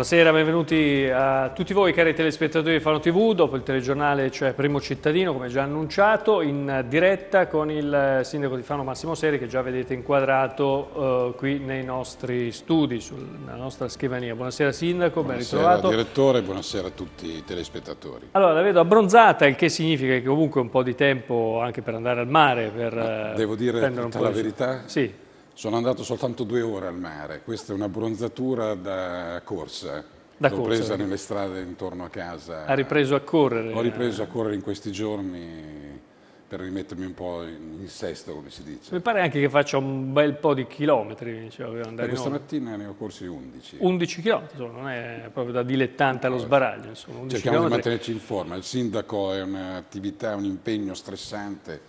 Buonasera, benvenuti a tutti voi cari telespettatori di Fano TV, dopo il telegiornale cioè Primo Cittadino, come già annunciato, in diretta con il sindaco di Fano Massimo Seri che già vedete inquadrato eh, qui nei nostri studi, sulla nostra scrivania. Buonasera sindaco, buonasera, ben ritrovato. direttore, buonasera a tutti i telespettatori. Allora, la vedo abbronzata, il che significa che comunque un po' di tempo anche per andare al mare, per eh, Devo dire tutta la verità? Sì. Sono andato soltanto due ore al mare, questa è una bronzatura da corsa. Da L'ho corsa, presa quindi. nelle strade intorno a casa. Ha ripreso a correre? Ho eh. ripreso a correre in questi giorni per rimettermi un po' in sesto, come si dice. Mi pare anche che faccia un bel po' di chilometri. Cioè, questa mattina ne ho corsi 11. 11 chilometri, insomma, non è proprio da dilettante allo eh, sbaraglio. Insomma, Cerchiamo chilometri. di mantenerci in forma. Il sindaco è un'attività, un impegno stressante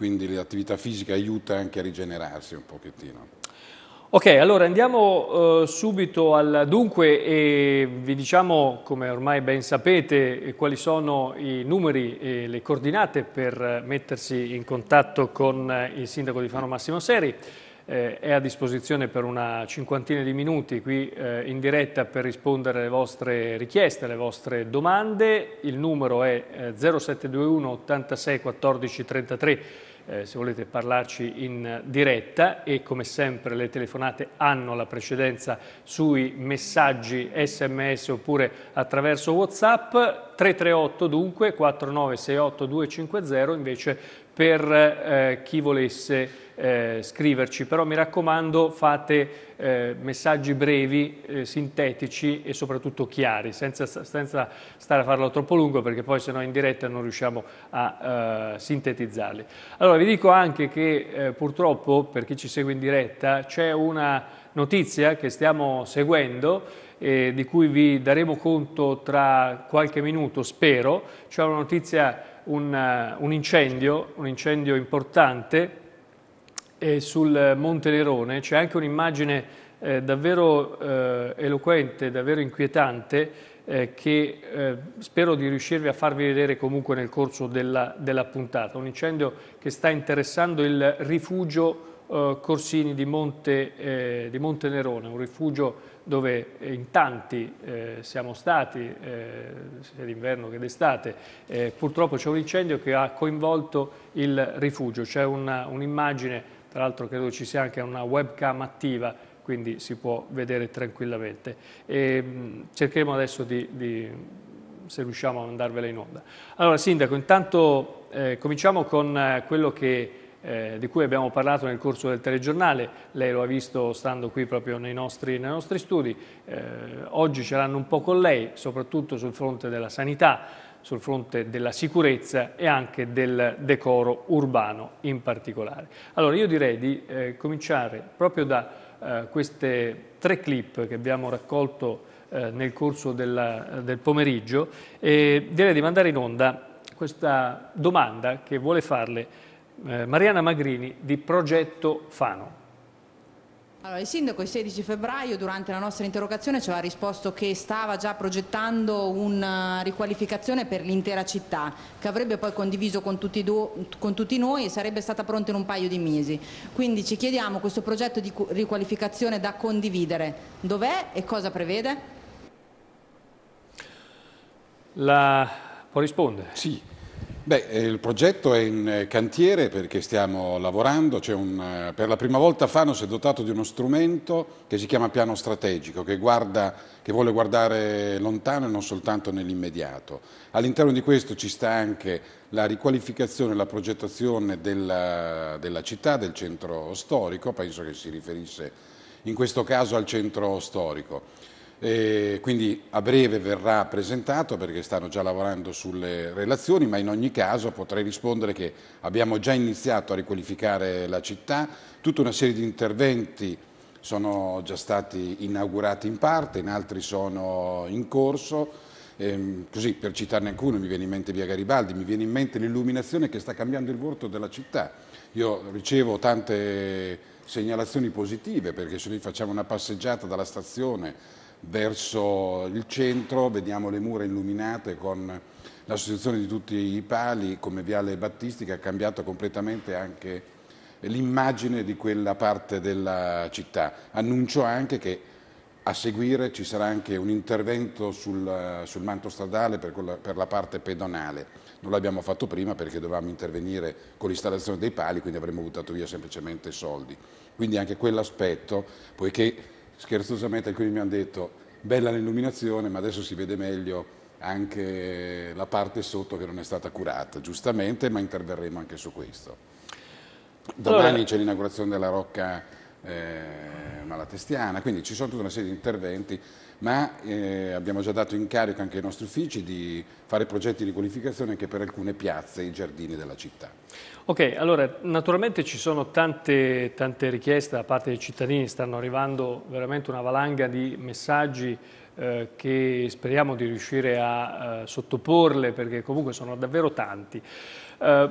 quindi l'attività fisica aiuta anche a rigenerarsi un pochettino. Ok, allora andiamo eh, subito al dunque e vi diciamo, come ormai ben sapete, eh, quali sono i numeri e le coordinate per eh, mettersi in contatto con eh, il sindaco di Fano Massimo Seri. Eh, è a disposizione per una cinquantina di minuti qui eh, in diretta per rispondere alle vostre richieste, alle vostre domande. Il numero è 0721 86 14 33 eh, se volete parlarci in diretta e come sempre le telefonate hanno la precedenza sui messaggi sms oppure attraverso Whatsapp. 338 dunque 4968250 invece per eh, chi volesse eh, scriverci, però mi raccomando fate eh, messaggi brevi, eh, sintetici e soprattutto chiari, senza, senza, stare a farlo troppo lungo perché poi se no in diretta non riusciamo a eh, sintetizzarli. Allora vi dico anche che eh, purtroppo per chi ci segue in diretta c'è una notizia che stiamo seguendo e eh, di cui vi daremo conto tra qualche minuto, spero, c'è una notizia un, eh, un, incendio, un incendio importante e sul Monte Nerone, c'è anche un'immagine eh, davvero eh, eloquente, davvero inquietante, eh, che eh, spero di riuscirvi a farvi vedere comunque nel corso della, della puntata. Un incendio che sta interessando il rifugio eh, Corsini di Monte, di Monte Nerone, un rifugio dove in tanti eh, siamo stati, eh, sia d'inverno che d'estate, eh, purtroppo c'è un incendio che ha coinvolto il rifugio, c'è un'immagine, un tra l'altro credo ci sia anche una webcam attiva, quindi si può vedere tranquillamente. E, mh, mm, cercheremo adesso di, di, se riusciamo a mandarvela in onda. Allora Sindaco, intanto eh, cominciamo con eh, quello che eh, di cui abbiamo parlato nel corso del telegiornale, lei lo ha visto stando qui proprio nei nostri, nei nostri studi, eh, oggi ce l'hanno un po' con lei, soprattutto sul fronte della sanità, sul fronte della sicurezza e anche del decoro urbano in particolare. Allora io direi di eh, cominciare proprio da eh, queste tre clip che abbiamo raccolto eh, nel corso della, del pomeriggio e direi di mandare in onda questa domanda che vuole farle eh, Mariana Magrini di Progetto Fano. Allora, il sindaco il 16 febbraio durante la nostra interrogazione ci aveva risposto che stava già progettando una riqualificazione per l'intera città che avrebbe poi condiviso con tutti, do, con tutti, noi e sarebbe stata pronta in un paio di mesi. Quindi ci chiediamo questo progetto di riqualificazione da condividere dov'è e cosa prevede? La... Può rispondere? Sì. Beh, eh, il progetto è in eh, cantiere perché stiamo lavorando, un, eh, per la prima volta Fano si è dotato di uno strumento che si chiama piano strategico, che, guarda, che vuole guardare lontano e non soltanto nell'immediato. All'interno di questo ci sta anche la riqualificazione, la progettazione della, della città, del centro storico, penso che si riferisse in questo caso al centro storico. E quindi a breve verrà presentato perché stanno già lavorando sulle relazioni, ma in ogni caso potrei rispondere che abbiamo già iniziato a riqualificare la città, tutta una serie di interventi sono già stati inaugurati in parte, in altri sono in corso, ehm, così per citarne alcuni mi viene in mente via Garibaldi, mi viene in mente l'illuminazione che sta cambiando il volto della città. Io ricevo tante segnalazioni positive perché se noi facciamo una passeggiata dalla stazione verso il centro, vediamo le mura illuminate con l'associazione di tutti i pali come Viale Battisti che ha cambiato completamente anche l'immagine di quella parte della città. Annuncio anche che a seguire ci sarà anche un intervento sul, sul manto stradale per, quella, per, la parte pedonale. Non l'abbiamo fatto prima perché dovevamo intervenire con l'installazione dei pali, quindi avremmo buttato via semplicemente soldi. Quindi anche quell'aspetto, poiché scherzosamente alcuni mi hanno detto bella l'illuminazione ma adesso si vede meglio anche la parte sotto che non è stata curata, giustamente, ma interverremo anche su questo. Domani allora... c'è l'inaugurazione della Rocca eh, Malatestiana, quindi ci sono tutta una serie di interventi, ma eh, abbiamo già dato incarico anche ai nostri uffici di fare progetti di qualificazione anche per alcune piazze e i giardini della città. Ok, allora naturalmente ci sono tante, tante richieste da parte dei cittadini, stanno arrivando veramente una valanga di messaggi eh, che speriamo di riuscire a eh, sottoporle perché comunque sono davvero tanti. Eh,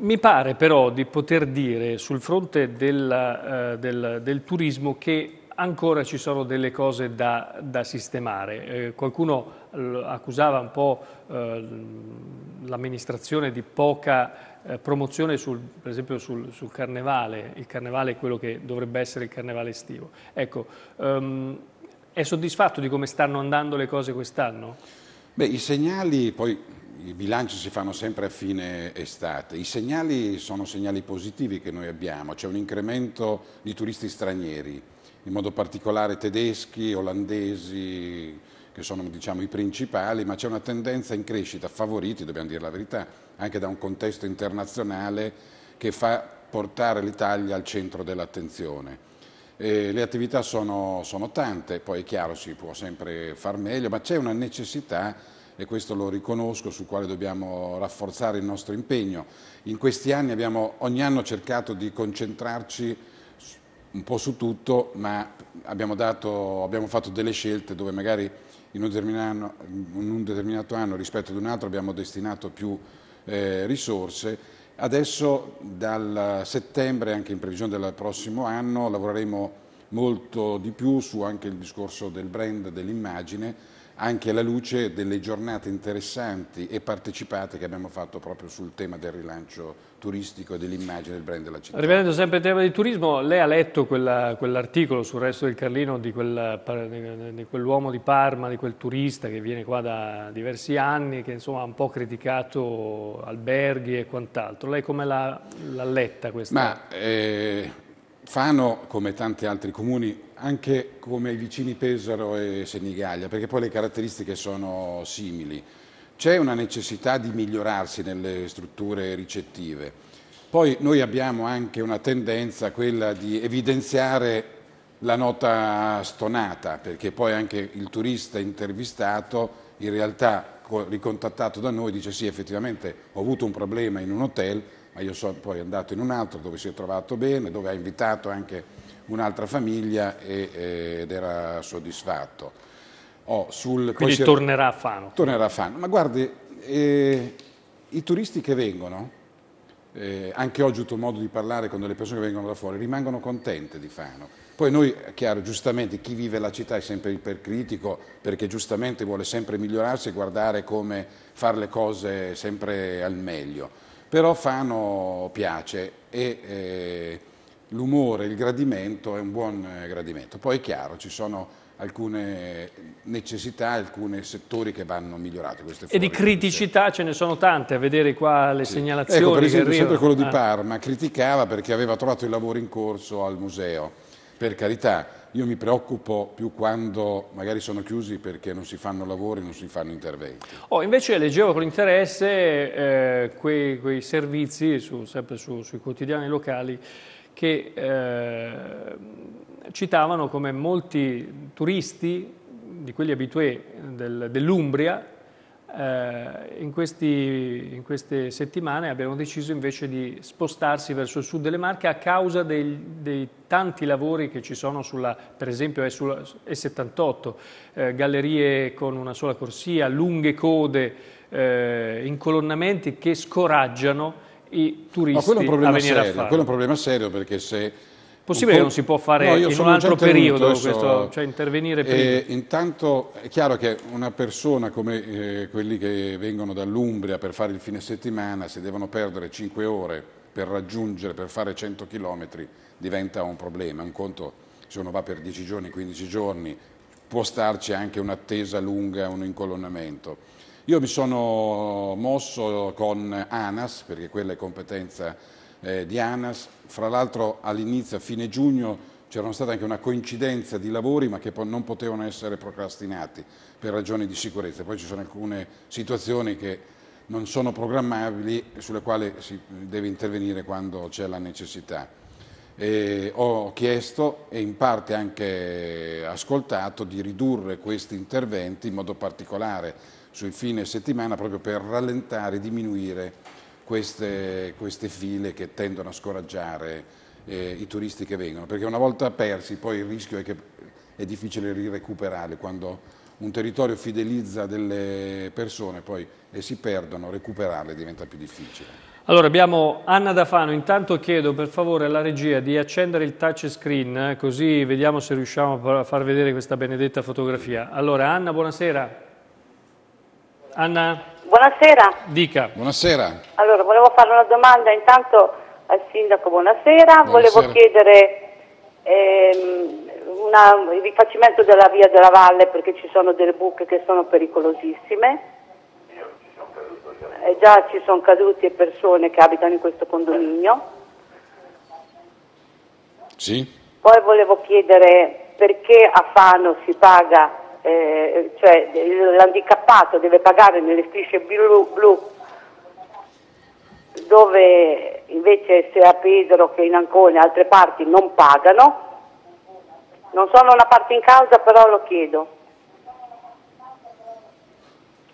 mi pare però di poter dire sul fronte del, eh, del, del turismo che ancora ci sono delle cose da, da sistemare. Eh, qualcuno eh, accusava un po' eh, l'amministrazione di poca eh, promozione sul, per esempio sul, sul, carnevale, il carnevale è quello che dovrebbe essere il carnevale estivo. Ecco, um, è soddisfatto di come stanno andando le cose quest'anno? Beh, i segnali, poi i bilanci si fanno sempre a fine estate, i segnali sono segnali positivi che noi abbiamo, c'è un incremento di turisti stranieri, in modo particolare tedeschi, olandesi, che sono diciamo, i principali, ma c'è una tendenza in crescita, favoriti, dobbiamo dire la verità, anche da un contesto internazionale che fa portare l'Italia al centro dell'attenzione. le attività sono, sono tante, poi è chiaro si può sempre far meglio, ma c'è una necessità e questo lo riconosco, sul quale dobbiamo rafforzare il nostro impegno. In questi anni abbiamo ogni anno cercato di concentrarci un po' su tutto, ma abbiamo, dato, abbiamo fatto delle scelte dove magari in un determinato, in un determinato anno rispetto ad un altro abbiamo destinato più eh, risorse. Adesso dal settembre, anche in previsione del prossimo anno, lavoreremo molto di più su anche il discorso del brand, dell'immagine, anche alla luce delle giornate interessanti e partecipate che abbiamo fatto proprio sul tema del rilancio turistico e dell'immagine del brand della città. Rimanendo sempre al tema di turismo, lei ha letto quell'articolo sul resto del Carlino di, quell'uomo di, quell di Parma, di quel turista che viene qua da diversi anni, che insomma ha un po' criticato alberghi e quant'altro. Lei come l'ha, letta questa? Ma eh, Fano, come tanti altri comuni, anche come i vicini Pesaro e Senigallia, perché poi le caratteristiche sono simili. C'è una necessità di migliorarsi nelle strutture ricettive. Poi noi abbiamo anche una tendenza, quella di evidenziare la nota stonata, perché poi anche il turista intervistato in realtà ricontattato da noi dice sì effettivamente ho avuto un problema in un hotel, ma io sono poi andato in un altro dove si è trovato bene, dove ha invitato anche un'altra famiglia e, eh, ed era soddisfatto. Oh, sul, Quindi tornerà a Fano. Tornerà a Fano. Ma guardi, eh, i turisti che vengono, eh, anche oggi ho avuto modo di parlare con delle persone che vengono da fuori, rimangono contente di Fano. Poi noi, chiaro, giustamente chi vive la città è sempre ipercritico perché giustamente vuole sempre migliorarsi e guardare come fare le cose sempre al meglio. Però Fano piace e... Eh, l'umore, il gradimento è un buon eh, gradimento. Poi è chiaro, ci sono alcune necessità, alcuni settori che vanno migliorati. e di criticità ce ne sono tante, a vedere qua le sì. segnalazioni. Ecco, per esempio, sempre quello di ah. Parma criticava perché aveva trovato il lavoro in corso al museo. Per carità, io mi preoccupo più quando magari sono chiusi perché non si fanno lavori, non si fanno interventi. Oh, invece leggevo con interesse eh, quei, quei, servizi, su, sempre su, sui quotidiani locali, che eh, citavano come molti turisti, di quelli abitué del, dell'Umbria, eh, in, questi, in, queste settimane abbiano deciso invece di spostarsi verso il sud delle Marche a causa dei, dei tanti lavori che ci sono sulla, per esempio, sulla E78, eh, gallerie con una sola corsia, lunghe code, eh, incolonnamenti che scoraggiano i turisti no, a venire serio, a fare. Quello è un problema serio perché se... Possibile che non si può fare no, in un altro periodo adesso, questo, cioè intervenire prima? Eh, intanto è chiaro che una persona come eh, quelli che vengono dall'Umbria per fare il fine settimana, se devono perdere 5 ore per raggiungere, per fare 100 km, diventa un problema. Un conto se uno va per 10 giorni, 15 giorni, può starci anche un'attesa lunga, un incolonnamento. Io mi sono mosso con ANAS, perché quella è competenza eh, di ANAS, fra l'altro all'inizio, a fine giugno, c'era stata anche una coincidenza di lavori ma che non potevano essere procrastinati per ragioni di sicurezza. Poi ci sono alcune situazioni che non sono programmabili e sulle quali si deve intervenire quando c'è la necessità. E ho chiesto e in parte anche ascoltato di ridurre questi interventi in modo particolare sui fine settimana proprio per rallentare e diminuire queste, queste, file che tendono a scoraggiare eh, i turisti che vengono, perché una volta persi poi il rischio è che è difficile rirecuperare quando un territorio fidelizza delle persone poi, e si perdono, recuperarle diventa più difficile. Allora abbiamo Anna Dafano, intanto chiedo per favore alla regia di accendere il touch screen eh, così vediamo se riusciamo a far vedere questa benedetta fotografia. Allora Anna, buonasera. Anna. Buonasera. Dica. Buonasera. Allora, volevo fare una domanda intanto al sindaco, buonasera. buonasera. Volevo chiedere ehm, una, il rifacimento della via della valle perché ci sono delle buche che sono pericolosissime. E eh, già ci sono caduti persone che abitano in questo condominio. Sì. Poi volevo chiedere perché a Fano si paga eh, cioè l'handicappato deve pagare nelle strisce blu, blu, dove invece se a Pedro che in Ancone altre parti non pagano. Non sono una parte in causa, però lo chiedo.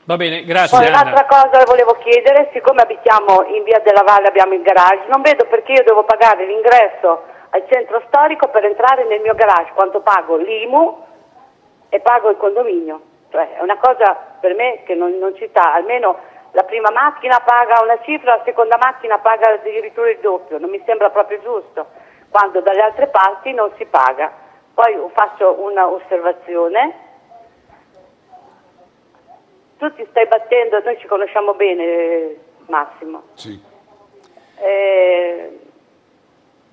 Va bene, grazie. Poi un'altra cosa che volevo chiedere, siccome abitiamo in via della Valle, abbiamo il garage, non vedo perché io devo pagare l'ingresso al centro storico per entrare nel mio garage, quanto pago l'IMU e pago il condominio. Cioè, è una cosa per me che non, non ci sta, almeno la prima macchina paga una cifra, la seconda macchina paga addirittura il doppio, non mi sembra proprio giusto, quando dalle altre parti non si paga. Poi faccio un'osservazione. Tu ti stai battendo, noi ci conosciamo bene Massimo. Sì. Eh,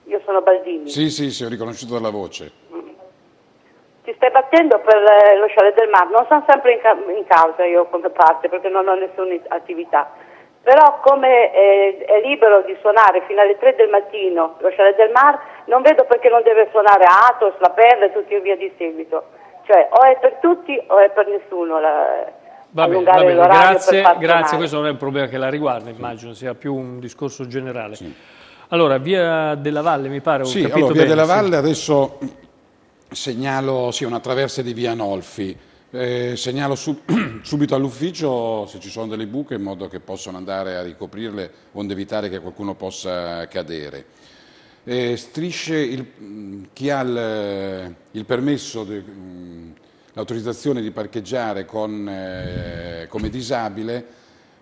io sono Baldini. Sì, sì, sì, ho riconosciuto dalla voce. Mm ti stai battendo per eh, lo scialle del mar, non sono sempre in, ca- in causa io come parte perché non ho nessuna attività, però come è, eh, è libero di suonare fino alle 3 del mattino lo scialle del mar, non vedo perché non deve suonare Atos, la Perla e tutti via di seguito, cioè o è per tutti o è per nessuno. La, Va bene, va bene, grazie, grazie. questo non è un problema che la riguarda, immagino, sia più un discorso generale. Sì. Allora, via della Valle mi pare, ho sì, capito allora, via bene, della Valle sì. adesso segnalo sì, una traversa di via Nolfi. Eh, segnalo sub, subito all'ufficio se ci sono delle buche in modo che possano andare a ricoprirle onde evitare che qualcuno possa cadere. Eh, strisce il, mm, chi ha il, eh, il permesso, mm, l'autorizzazione di parcheggiare con, eh, come disabile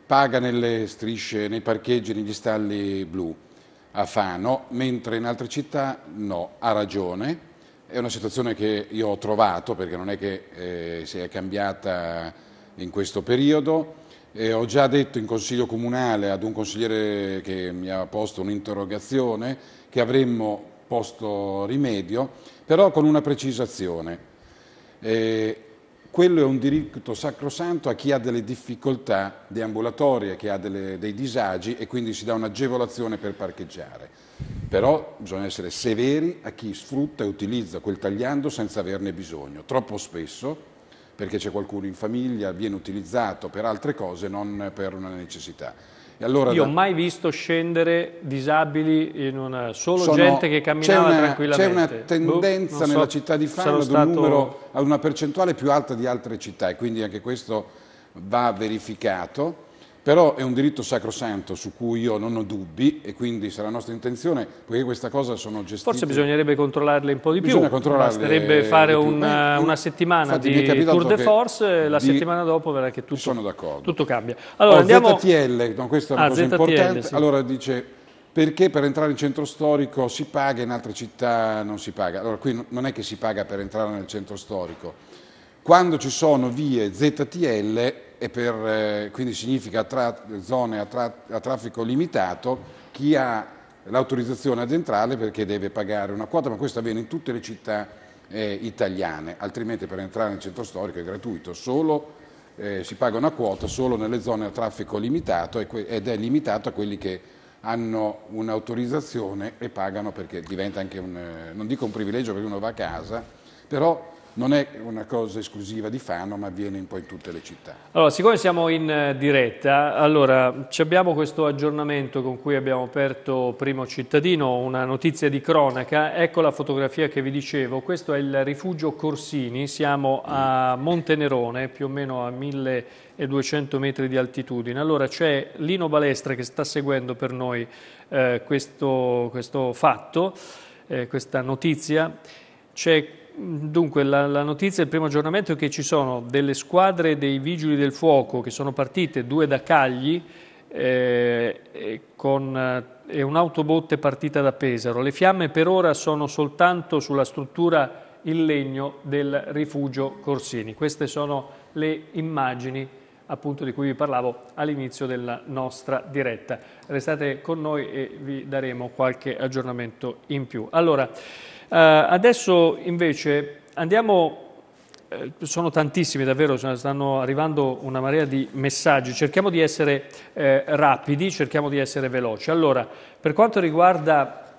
paga nelle strisce, nei parcheggi, negli stalli blu a Fano, mentre in altre città no, ha ragione è una situazione che io ho trovato perché non è che eh, si cambiata in questo periodo. Eh, ho già detto in consiglio comunale ad un consigliere che mi ha posto un'interrogazione che avremmo posto rimedio, però con una precisazione. Eh, quello è un diritto sacrosanto a chi ha delle difficoltà deambulatorie, che ha delle, dei disagi e quindi si dà un'agevolazione per parcheggiare. Però bisogna essere severi a chi sfrutta e utilizza quel tagliando senza averne bisogno. Troppo spesso, perché c'è qualcuno in famiglia, viene utilizzato per altre cose, non per una necessità. Allora Io da... ho mai visto scendere disabili in una solo Sono... gente che camminava una, tranquillamente. C'è una boh, tendenza boh, nella so, città di Fano ad, stato... numero, ad una percentuale più alta di altre città e quindi anche questo va verificato però è un diritto sacrosanto su cui io non ho dubbi e quindi sarà nostra intenzione, poiché questa cosa sono gestite... Forse bisognerebbe controllarle un po' di più, basterebbe fare una, eh, una, settimana Infatti, di tour de force, e la di... settimana dopo verrà che tutto, tutto cambia. Allora, oh, andiamo... ZTL, no, questa è una ah, cosa ZTL, importante, sì. allora dice perché per entrare in centro storico si paga e in altre città non si paga. Allora qui non è che si paga per entrare nel centro storico, quando ci sono vie ZTL e per, eh, quindi significa tra, zone a, tra, a, traffico limitato, chi ha l'autorizzazione ad entrare perché deve pagare una quota, ma questo avviene in tutte le città eh, italiane, altrimenti per entrare nel centro storico è gratuito, solo, eh, si paga una quota solo nelle zone a traffico limitato ed è limitato a quelli che hanno un'autorizzazione e pagano perché diventa anche un, eh, non dico un privilegio perché uno va a casa, però non è una cosa esclusiva di Fano, ma avviene un po' in tutte le città. Allora, siccome siamo in eh, diretta, allora abbiamo questo aggiornamento con cui abbiamo aperto Primo Cittadino, una notizia di cronaca. Ecco la fotografia che vi dicevo. Questo è il rifugio Corsini, siamo a Montenerone, più o meno a 1200 metri di altitudine. Allora c'è Lino Balestra che sta seguendo per noi eh, questo, questo, fatto, eh, questa notizia. C'è Dunque, la, la, notizia, il primo aggiornamento è che ci sono delle squadre dei vigili del fuoco che sono partite, due da Cagli eh, e, con, eh, e un'autobotte partita da Pesaro. Le fiamme per ora sono soltanto sulla struttura in legno del rifugio Corsini. Queste sono le immagini appunto di cui vi parlavo all'inizio della nostra diretta. Restate con noi e vi daremo qualche aggiornamento in più. Allora, eh, adesso invece andiamo eh, sono tantissimi davvero, stanno arrivando una marea di messaggi, cerchiamo di essere eh, rapidi, cerchiamo di essere veloci. Allora, per quanto riguarda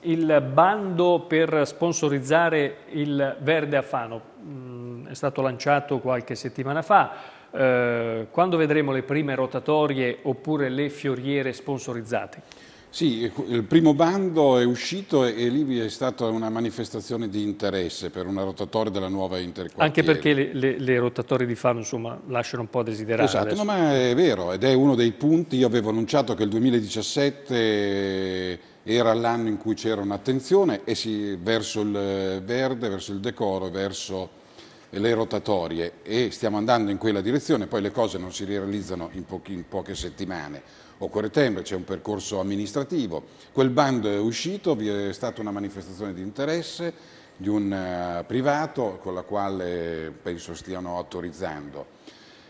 il bando per sponsorizzare il Verde a Fano, mh, mm, è stato lanciato qualche settimana fa, eh, quando vedremo le prime rotatorie oppure le fioriere sponsorizzate? Sì, il primo bando è uscito e, lì vi è stata una manifestazione di interesse per una rotatoria della nuova interquartiere. Anche perché le, le, le rotatorie di Fano insomma, lasciano un po' a desiderare. Esatto, no, ma è vero ed è uno dei punti, io avevo annunciato che il 2017 era l'anno in cui c'era un'attenzione verso il verde, verso il decoro, verso le rotatorie e stiamo andando in quella direzione, poi le cose non si realizzano in, pochi, in poche settimane occorre tempo, c'è un percorso amministrativo. Quel bando è uscito, vi è stata una manifestazione di interesse di un eh, privato con la quale penso stiano autorizzando.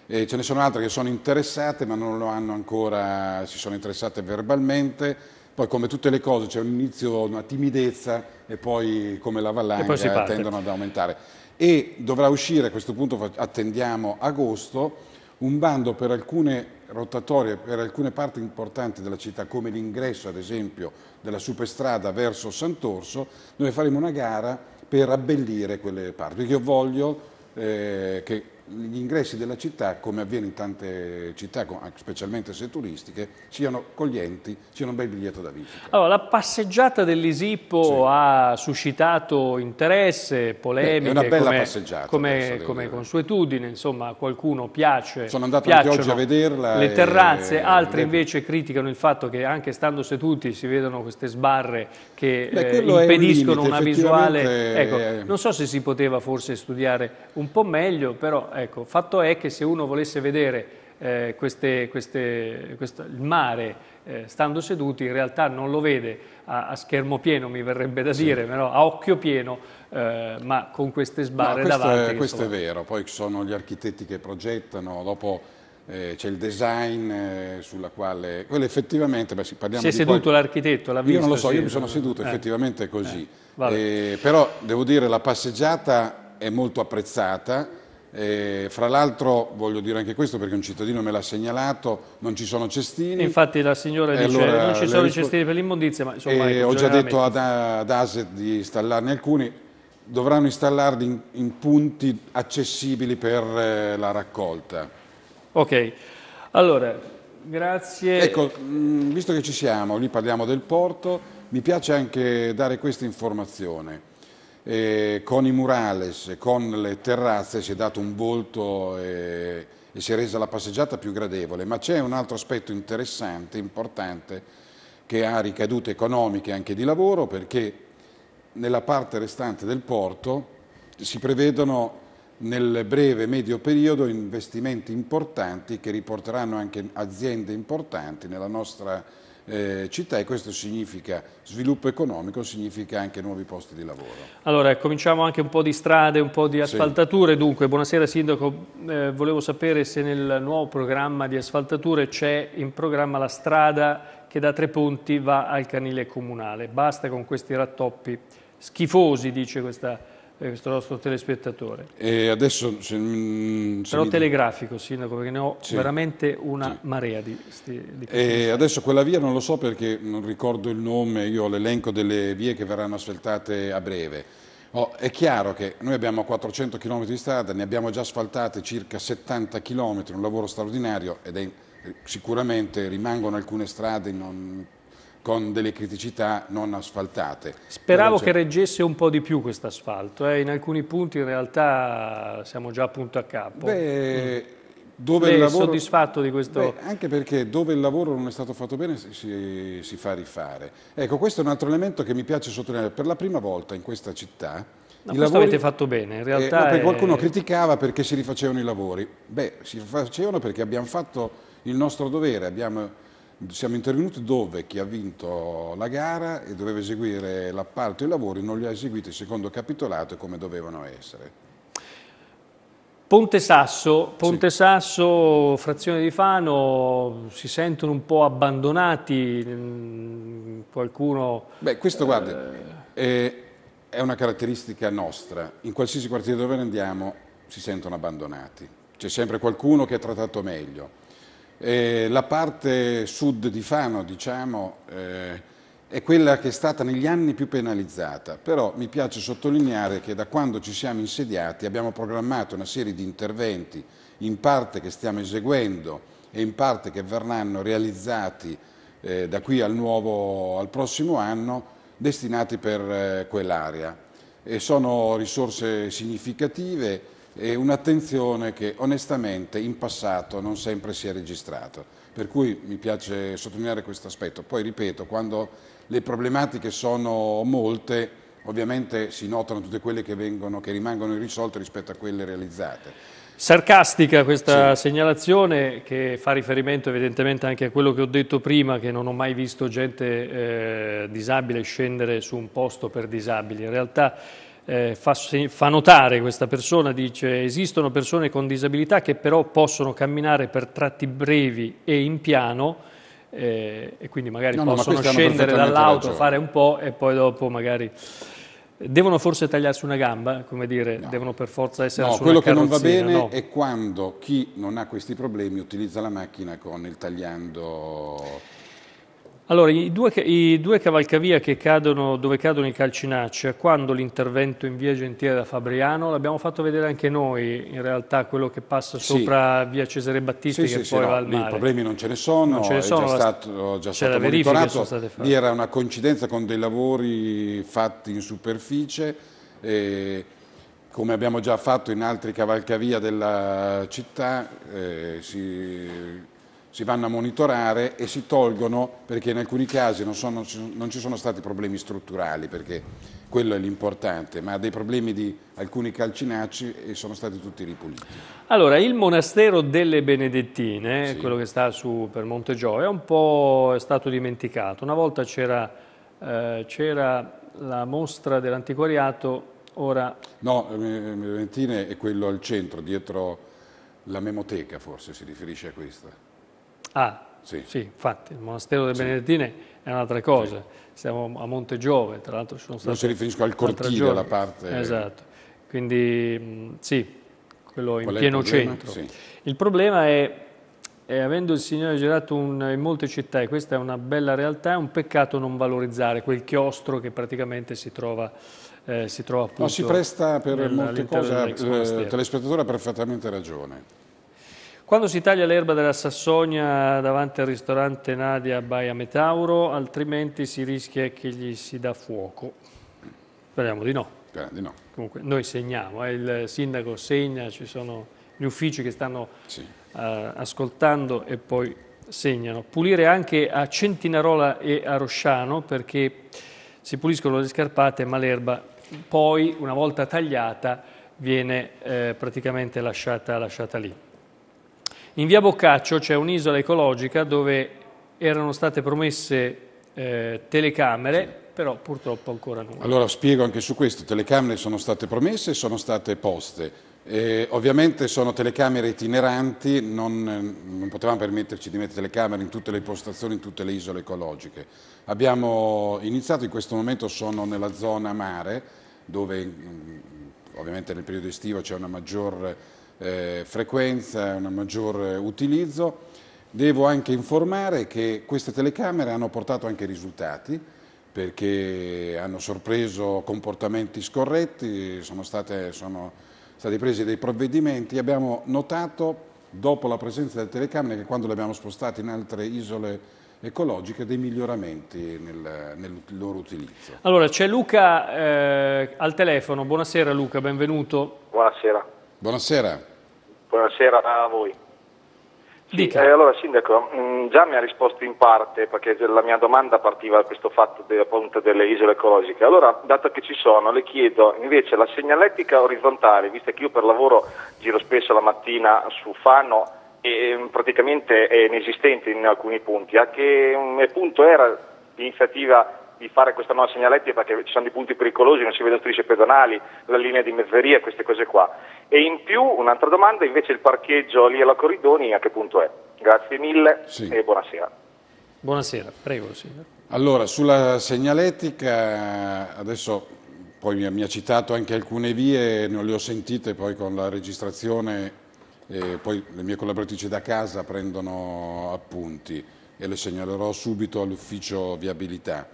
E ce ne sono altre che sono interessate ma non lo hanno ancora, si sono interessate verbalmente, poi come tutte le cose c'è un inizio, una timidezza e poi come la valanga tendono ad aumentare. E dovrà uscire, a questo punto attendiamo agosto, un bando per alcune rotatorie per alcune parti importanti della città, come l'ingresso ad esempio della superstrada verso Sant'Orso, noi faremo una gara per abbellire quelle parti. Perché io voglio eh, che gli ingressi della città, come avviene in tante città, specialmente se turistiche, siano coglienti, siano un bel biglietto da visita. Allora, la passeggiata dell'Isippo sì. ha suscitato interesse, polemiche, Beh, come, come, come consuetudine, insomma, qualcuno piace. Sono andato anche oggi a vederla. Le terrazze, e, altri e... invece criticano il fatto che anche stando seduti si vedono queste sbarre che Beh, eh, impediscono un limite, una visuale. Ecco, non so se si poteva forse studiare un po' meglio, però Ecco, fatto è che se uno volesse vedere eh, queste, queste, questo, il mare eh, stando seduti, in realtà non lo vede a, a schermo pieno, mi verrebbe da dire, sì. però a occhio pieno, eh, ma con queste sbarre no, questo davanti. È, questo sono... è vero, poi ci sono gli architetti che progettano, dopo eh, c'è il design eh, sulla quale... Quello effettivamente... Beh, si è seduto poi... l'architetto, l'ha visto? Io non lo so, sì, io mi sono seduto, eh. effettivamente è così. Vale. però devo dire, la passeggiata è molto apprezzata, eh, fra l'altro voglio dire anche questo perché un cittadino me l'ha segnalato, non ci sono cestini. Infatti la signora dice che allora non ci sono i cestini per l'immondizia, ma insomma... Eh, ecco, ho già detto ad, ad ASET di installarne alcuni, dovranno installarli in, in punti accessibili per eh, la raccolta. Ok, allora grazie. Ecco, mh, mm, visto che ci siamo, lì parliamo del porto, mi piace anche dare questa informazione eh, con i murales, con le terrazze si è dato un volto eh, e si è resa la passeggiata più gradevole, ma c'è un altro aspetto interessante, importante, che ha ricadute economiche anche di lavoro, perché nella parte restante del porto si prevedono nel breve medio periodo investimenti importanti che riporteranno anche aziende importanti nella nostra eh, città e questo significa sviluppo economico, significa anche nuovi posti di lavoro. Allora, cominciamo anche un po' di strade, un po' di asfaltature. Sì. Dunque, buonasera Sindaco, eh, volevo sapere se nel nuovo programma di asfaltature c'è in programma la strada che da Tre Ponti va al canile comunale. Basta con questi rattoppi schifosi, dice questa eh, questo nostro telespettatore. E adesso, se, se Però mi... telegrafico, Sindaco, perché ne ho sì. veramente una sì. marea di, di e Adesso quella via non lo so perché non ricordo il nome, io ho l'elenco delle vie che verranno asfaltate a breve. Oh, è chiaro che noi abbiamo 400 km di strada, ne abbiamo già asfaltate circa 70 km, un lavoro straordinario ed è, eh, sicuramente rimangono alcune strade non con delle criticità non asfaltate. Speravo che reggesse un po' di più questo asfalto, eh? in alcuni punti in realtà siamo già a punto a capo. Beh, mm. dove Lei il lavoro... soddisfatto di questo? Beh, anche perché dove il lavoro non è stato fatto bene si, si, fa rifare. Ecco, questo è un altro elemento che mi piace sottolineare. Per la prima volta in questa città... No, questo lavori... avete fatto bene, in realtà... Eh, è... Qualcuno criticava perché si rifacevano i lavori. Beh, si rifacevano perché abbiamo fatto il nostro dovere, abbiamo siamo intervenuti dove chi ha vinto la gara e doveva eseguire l'appalto e i lavori non li ha eseguiti secondo capitolato come dovevano essere. Ponte Sasso, Ponte sì. Sasso, frazione di Fano, si sentono un po' abbandonati, mm, qualcuno... Beh, questo guarda, eh, eh, è una caratteristica nostra, in qualsiasi quartiere dove andiamo si sentono abbandonati, c'è sempre qualcuno che è trattato meglio, eh, la parte sud di Fano, diciamo, eh, è quella che è stata negli anni più penalizzata, però mi piace sottolineare che da quando ci siamo insediati abbiamo programmato una serie di interventi, in parte che stiamo eseguendo e in parte che verranno realizzati eh, da qui al, nuovo, al, prossimo anno, destinati per eh, quell'area. sono risorse significative, e un'attenzione che onestamente in passato non sempre si è registrata. Per cui mi piace sottolineare questo aspetto. Poi ripeto, quando le problematiche sono molte, ovviamente si notano tutte quelle che, vengono, che rimangono irrisolte rispetto a quelle realizzate. Sarcastica questa sì. segnalazione che fa riferimento evidentemente anche a quello che ho detto prima, che non ho mai visto gente eh, disabile scendere su un posto per disabili. In realtà eh, fa, fa, notare questa persona, dice esistono persone con disabilità che però possono camminare per tratti brevi e in piano eh, e quindi magari no, possono no, ma scendere dall'auto, ragione. fare un po' e poi dopo magari... Devono forse tagliarsi una gamba, come dire, no. devono per forza essere no, su quello che non va bene no. è quando chi non ha questi problemi utilizza la macchina con il tagliando allora, i due, i due cavalcavia cadono, dove cadono i calcinacci, quando l'intervento in via Gentile da Fabriano, l'abbiamo fatto vedere anche noi, in realtà, quello che passa sopra sì. via Cesare Battisti sì, che sì, poi va no, al mare. I problemi non ce ne sono, non ce ne sono, è già la, stato, già stato monitorato, vi era una coincidenza con dei lavori fatti in superficie, eh, come abbiamo già fatto in altri cavalcavia della città, eh, si si vanno a monitorare e si tolgono perché in alcuni casi non, sono, non ci sono stati problemi strutturali, perché quello è l'importante, ma dei problemi di alcuni calcinacci e sono stati tutti ripuliti. Allora, il monastero delle Benedettine, sì. quello che sta su per Montegioia, è un po' stato dimenticato. Una volta c'era eh, la mostra dell'antiquariato, ora... No, eh, Benedettine è quello al centro, dietro la memoteca forse si riferisce a questa. Ah, sì. sì infatti, il monastero delle sì. Benedettine è un'altra cosa. Sì. Siamo a Monte Giove, tra l'altro ci sono state... Non si riferisco al cortile, alla parte... Esatto, quindi sì, quello Qual in pieno il centro. Il problema è e avendo il Signore girato un, in molte città, e questa è una bella realtà, è un peccato non valorizzare quel chiostro che praticamente si trova, eh, si trova appunto... No, si presta per molte cose, il eh, telespettatore ha perfettamente ragione. Quando si taglia l'erba della Sassonia davanti al ristorante Nadia Baia Metauro, altrimenti si rischia che gli si dà fuoco. Speriamo di no. Speriamo di no. Comunque noi segniamo, eh, il sindaco segna, ci sono gli uffici che stanno sì. uh, ascoltando e poi segnano. Pulire anche a Centinarola e a Rosciano perché si puliscono le scarpate ma l'erba poi una volta tagliata viene eh, praticamente lasciata, lasciata lì. In via Boccaccio c'è un'isola ecologica dove erano state promesse eh, telecamere, sì. però purtroppo ancora nulla. Allora spiego anche su questo, telecamere sono state promesse e sono state poste. Eh, ovviamente sono telecamere itineranti, non, non, potevamo permetterci di mettere telecamere in tutte le postazioni, in tutte le isole ecologiche. Abbiamo iniziato, in questo momento sono nella zona mare, dove mm, ovviamente nel periodo estivo c'è una maggior eh, frequenza, un maggior eh, utilizzo. Devo anche informare che queste telecamere hanno portato anche risultati perché hanno sorpreso comportamenti scorretti, sono, state, sono stati presi dei provvedimenti. Abbiamo notato dopo la presenza delle telecamere che quando le abbiamo spostate in altre isole ecologiche dei miglioramenti nel, nel loro utilizzo. Allora c'è Luca eh, al telefono, buonasera Luca, benvenuto. Buonasera. Buonasera. Buonasera a voi. Sì, eh, allora Sindaco, mh, mm, già mi ha risposto in parte perché la mia domanda partiva da questo fatto de, appunto, delle isole ecologiche. Allora, dato che ci sono, le chiedo invece la segnaletica orizzontale, visto che io per lavoro giro spesso la mattina su Fano e mh, mm, praticamente è inesistente in alcuni punti, a che mh, mm, punto era l'iniziativa di fare questa nuova segnaletica perché ci sono dei punti pericolosi, non si vedono strisce pedonali, la linea di mezzeria, queste cose qua. E in più, un'altra domanda, invece il parcheggio lì alla Corridoni a che punto è? Grazie mille sì. e buonasera. Buonasera, prego signor. Allora, sulla segnaletica, adesso poi mi ha, mi ha citato anche alcune vie, non le ho sentite poi con la registrazione e poi le mie collaboratrici da casa prendono appunti e le segnalerò subito all'ufficio viabilità.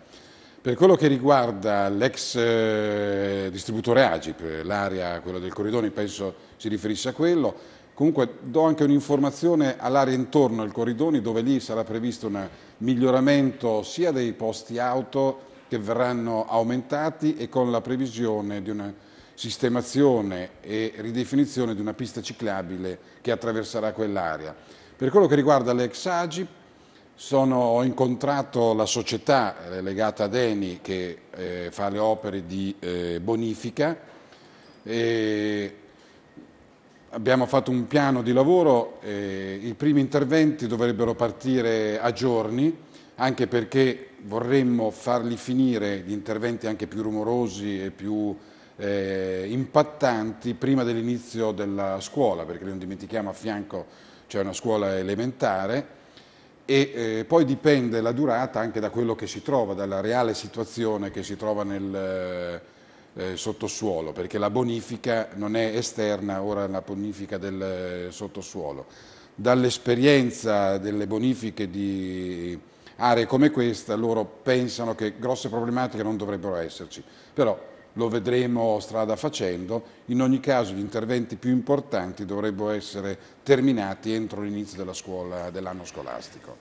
Per quello che riguarda l'ex eh, distributore Agip, l'area, quella del Corridoni, penso si riferisse a quello, comunque do anche un'informazione all'area intorno al Corridoni dove lì sarà previsto un miglioramento sia dei posti auto che verranno aumentati e con la previsione di una sistemazione e ridefinizione di una pista ciclabile che attraverserà quell'area. Per quello che riguarda l'ex Agip, sono, ho incontrato la società eh, legata ad Eni che eh, fa le opere di eh, bonifica. abbiamo fatto un piano di lavoro, eh, i primi interventi dovrebbero partire a giorni, anche perché vorremmo farli finire gli interventi anche più rumorosi e più eh, impattanti prima dell'inizio della scuola, perché non dimentichiamo a fianco c'è una scuola elementare e eh, poi dipende la durata anche da quello che si trova, dalla reale situazione che si trova nel eh, eh sottosuolo, perché la bonifica non è esterna, ora la bonifica del eh, sottosuolo. Dall'esperienza delle bonifiche di aree come questa loro pensano che grosse problematiche non dovrebbero esserci, però lo vedremo strada facendo. In ogni caso gli interventi più importanti dovrebbero essere terminati entro l'inizio dell'anno scolastico.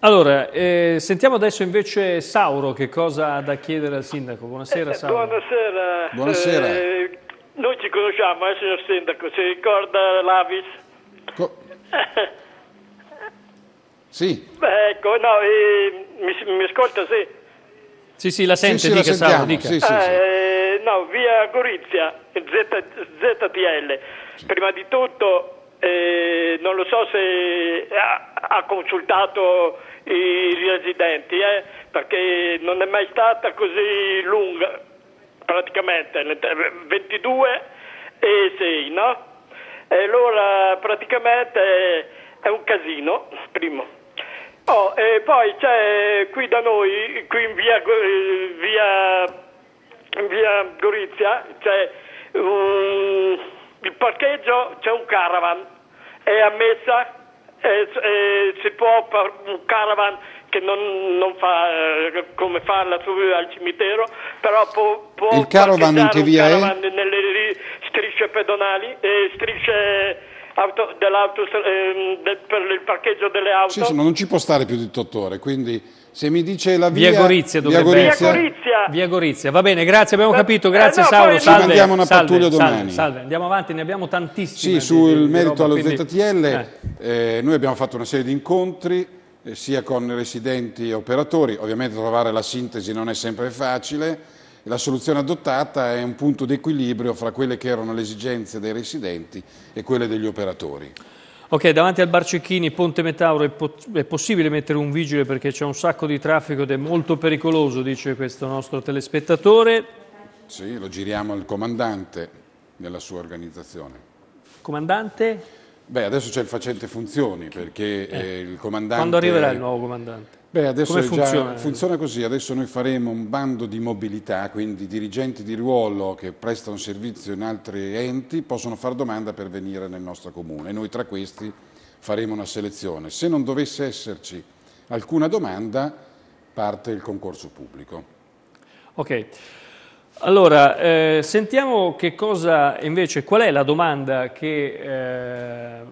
Allora, eh, sentiamo adesso invece Sauro che cosa ha da chiedere al sindaco. Buonasera eh, Sauro. Buonasera. Buonasera. Eh, noi ci conosciamo, eh, signor sindaco, si ricorda l'Avis? Co sì. Beh, ecco, no, eh, mi, mi, ascolta, sì. Sì, sì, la sente, sì, sì, dica la Sauro, dica. Sì, sì, sì. Eh, no, via Gorizia, Z, ZTL. Prima di tutto eh, non lo so se ha, ha consultato i residenti, eh, perché non è mai stata così lunga, praticamente, 22 e 6, no? E allora praticamente è un casino, primo. Oh, e poi c'è qui da noi, qui in via, eh, via in via Gorizia c'è um, il parcheggio, c'è un caravan, è ammessa, è, è, si può un caravan che non, non fa eh, come fa lassù al cimitero, però può, può il caravan in che via è? nelle strisce pedonali, eh, strisce auto, dell'auto, eh, de, per il parcheggio delle auto. Sì, sì, ma non ci può stare più di 8 ore, quindi se mi dice la via... Via Gorizia dovrebbe via Gorizia. Via Gorizia. Via Gorizia. Va bene, grazie, abbiamo capito, eh, grazie eh, no, Sauro. Salve, Ci mandiamo una pattuglia salve, domani. Salve, andiamo avanti, ne abbiamo tantissime. Sì, sul di, merito di roba, allo quindi... ZTL, eh. Eh, noi abbiamo fatto una serie di incontri, eh, sia con residenti e operatori, ovviamente trovare la sintesi non è sempre facile, la soluzione adottata è un punto di equilibrio fra quelle che erano le esigenze dei residenti e quelle degli operatori. Ok, davanti al Bar Cecchini, Ponte Metauro, è, po è, possibile mettere un vigile perché c'è un sacco di traffico ed è molto pericoloso, dice questo nostro telespettatore. Sì, lo giriamo al comandante della sua organizzazione. Comandante? Beh, adesso c'è il facente funzioni perché eh. eh, il comandante... Quando arriverà il nuovo comandante? Beh, adesso Come funziona? Già, funziona così, adesso noi faremo un bando di mobilità, quindi dirigenti di ruolo che prestano servizio in altri enti possono fare domanda per venire nel nostro comune. Noi tra questi faremo una selezione. Se non dovesse esserci alcuna domanda, parte il concorso pubblico. Okay. Allora, eh, sentiamo che cosa invece, qual è la domanda che eh,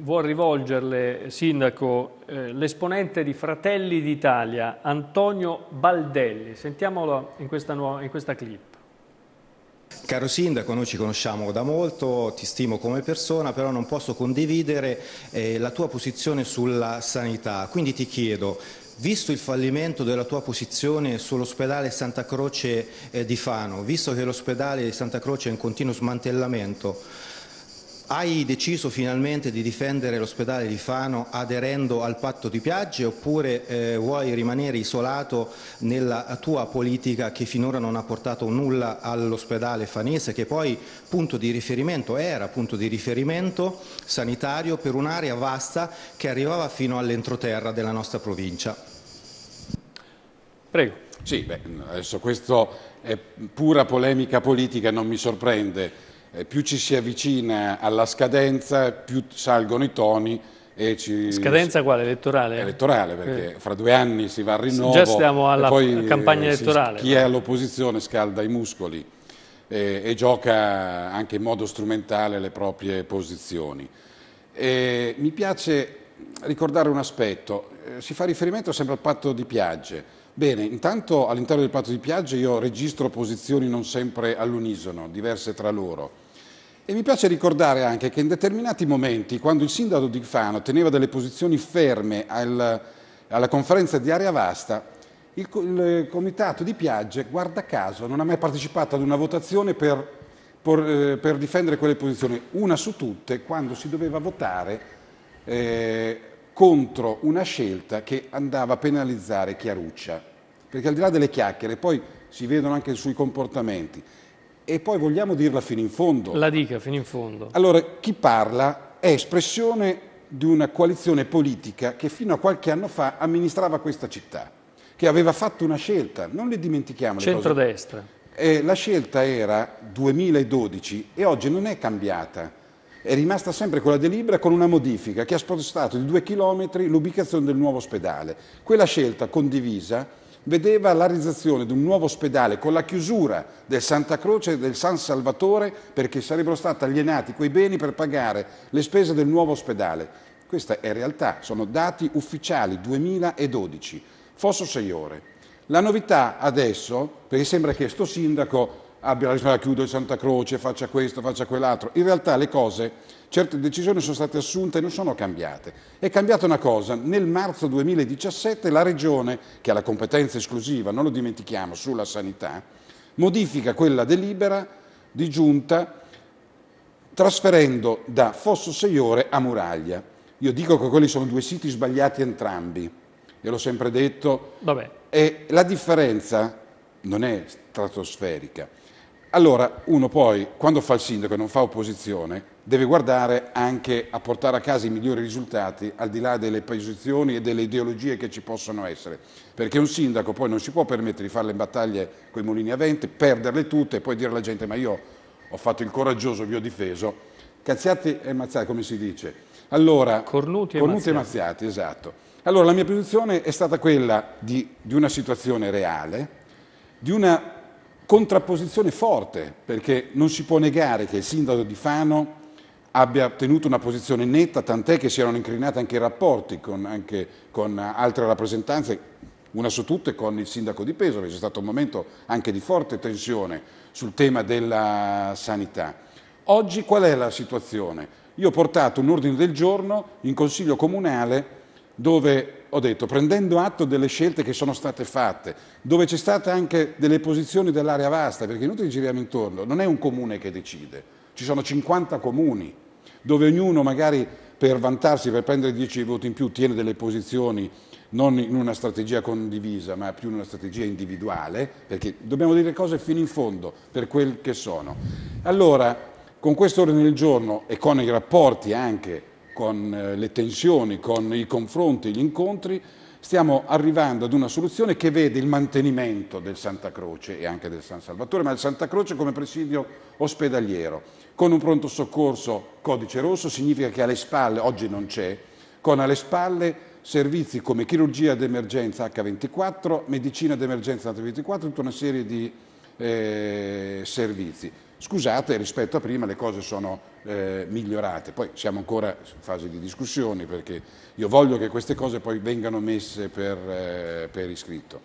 vuol rivolgerle, eh, Sindaco, eh, l'esponente di Fratelli d'Italia, Antonio Baldelli. Sentiamolo in questa, nuova, in questa clip. Caro Sindaco, noi ci conosciamo da molto, ti stimo come persona, però non posso condividere eh, la tua posizione sulla sanità. Quindi ti chiedo, visto il fallimento della tua posizione sull'ospedale Santa Croce eh, di Fano, visto che l'ospedale di Santa Croce è in continuo smantellamento, hai deciso finalmente di difendere l'ospedale di Fano aderendo al patto di Piagge oppure eh, vuoi rimanere isolato nella tua politica che finora non ha portato nulla all'ospedale fanese che poi punto di riferimento era punto di riferimento sanitario per un'area vasta che arrivava fino all'entroterra della nostra provincia? Prego. Sì, beh, adesso questo è pura polemica politica, non mi sorprende. Eh, più ci si avvicina alla scadenza, più salgono i toni. Ci... Scadenza quale? Elettorale? Elettorale, perché eh. fra due anni si va al rinnovo. Già stiamo alla poi, campagna eh, elettorale. Si, chi è all'opposizione scalda i muscoli eh, e gioca anche in modo strumentale le proprie posizioni. mi piace ricordare un aspetto, eh, si fa riferimento sempre al patto di Piagge, Bene, intanto all'interno del patto di piagge io registro posizioni non sempre all'unisono, diverse tra loro. E mi piace ricordare anche che in determinati momenti, quando il sindaco di Fano teneva delle posizioni ferme al, alla conferenza di area vasta, il, il, comitato di Piagge, guarda caso, non ha mai partecipato ad una votazione per, per, eh, per difendere quelle posizioni. Una su tutte, quando si doveva votare eh, contro una scelta che andava a penalizzare Chiaruccia, perché al di là delle chiacchiere poi si vedono anche sui comportamenti e poi vogliamo dirla fino in fondo. La dica fino in fondo. Allora, chi parla è espressione di una coalizione politica che fino a qualche anno fa amministrava questa città, che aveva fatto una scelta, non le dimentichiamo. Centrodestra. Le cose. Eh, la scelta era 2012 e oggi non è cambiata è rimasta sempre quella delibera con una modifica che ha spostato di due chilometri l'ubicazione del nuovo ospedale. Quella scelta condivisa vedeva la realizzazione di un nuovo ospedale con la chiusura del Santa Croce e del San Salvatore perché sarebbero stati alienati quei beni per pagare le spese del nuovo ospedale. Questa è realtà, sono dati ufficiali 2012, Fosso 6 ore. La novità adesso, perché sembra che sto sindaco abbia la risposta, ah, chiudo in Santa Croce, faccia questo, faccia quell'altro. In realtà le cose, certe decisioni sono state assunte e non sono cambiate. È cambiata una cosa, nel marzo 2017 la Regione, che ha la competenza esclusiva, non lo dimentichiamo, sulla sanità, modifica quella delibera di giunta trasferendo da Fosso Seiore a Muraglia. Io dico che quelli sono due siti sbagliati entrambi, io l'ho sempre detto, Vabbè. e la differenza non è stratosferica. Allora uno poi, quando fa il sindaco e non fa opposizione, deve guardare anche a portare a casa i migliori risultati al di là delle posizioni e delle ideologie che ci possono essere. Perché un sindaco poi non si può permettere di fare le battaglie con i mulini a vento, perderle tutte e poi dire alla gente ma io ho fatto il coraggioso, vi ho difeso. Cazziati e mazziati, come si dice. Allora, cornuti e, cornuti e mazziati, esatto. Allora la mia posizione è stata quella di, di una situazione reale, di una contrapposizione forte, perché non si può negare che il sindaco di Fano abbia tenuto una posizione netta, tant'è che si erano incrinati anche i rapporti con, anche, con altre rappresentanze, una su tutte con il sindaco di Pesaro, c'è stato un momento anche di forte tensione sul tema della sanità. Oggi qual è la situazione? Io ho portato un ordine del giorno in Consiglio Comunale dove ho detto, prendendo atto delle scelte che sono state fatte, dove c'è stata anche delle posizioni dell'area vasta, perché inutile giriamo intorno, non è un comune che decide, ci sono 50 comuni, dove ognuno magari per vantarsi, per prendere 10 voti in più, tiene delle posizioni non in una strategia condivisa, ma più in una strategia individuale, perché dobbiamo dire cose fino in fondo per quel che sono. Allora, con questo ordine del giorno e con i rapporti anche con eh, le tensioni, con i confronti, gli incontri, stiamo arrivando ad una soluzione che vede il mantenimento del Santa Croce e anche del San Salvatore, ma il Santa Croce come presidio ospedaliero, con un pronto soccorso codice rosso, significa che alle spalle, oggi non c'è, con alle spalle servizi come chirurgia d'emergenza H24, medicina d'emergenza H24, tutta una serie di eh, servizi. Scusate, rispetto a prima le cose sono eh, migliorate, poi siamo ancora in fase di discussioni perché io voglio che queste cose poi vengano messe per, eh, per iscritto.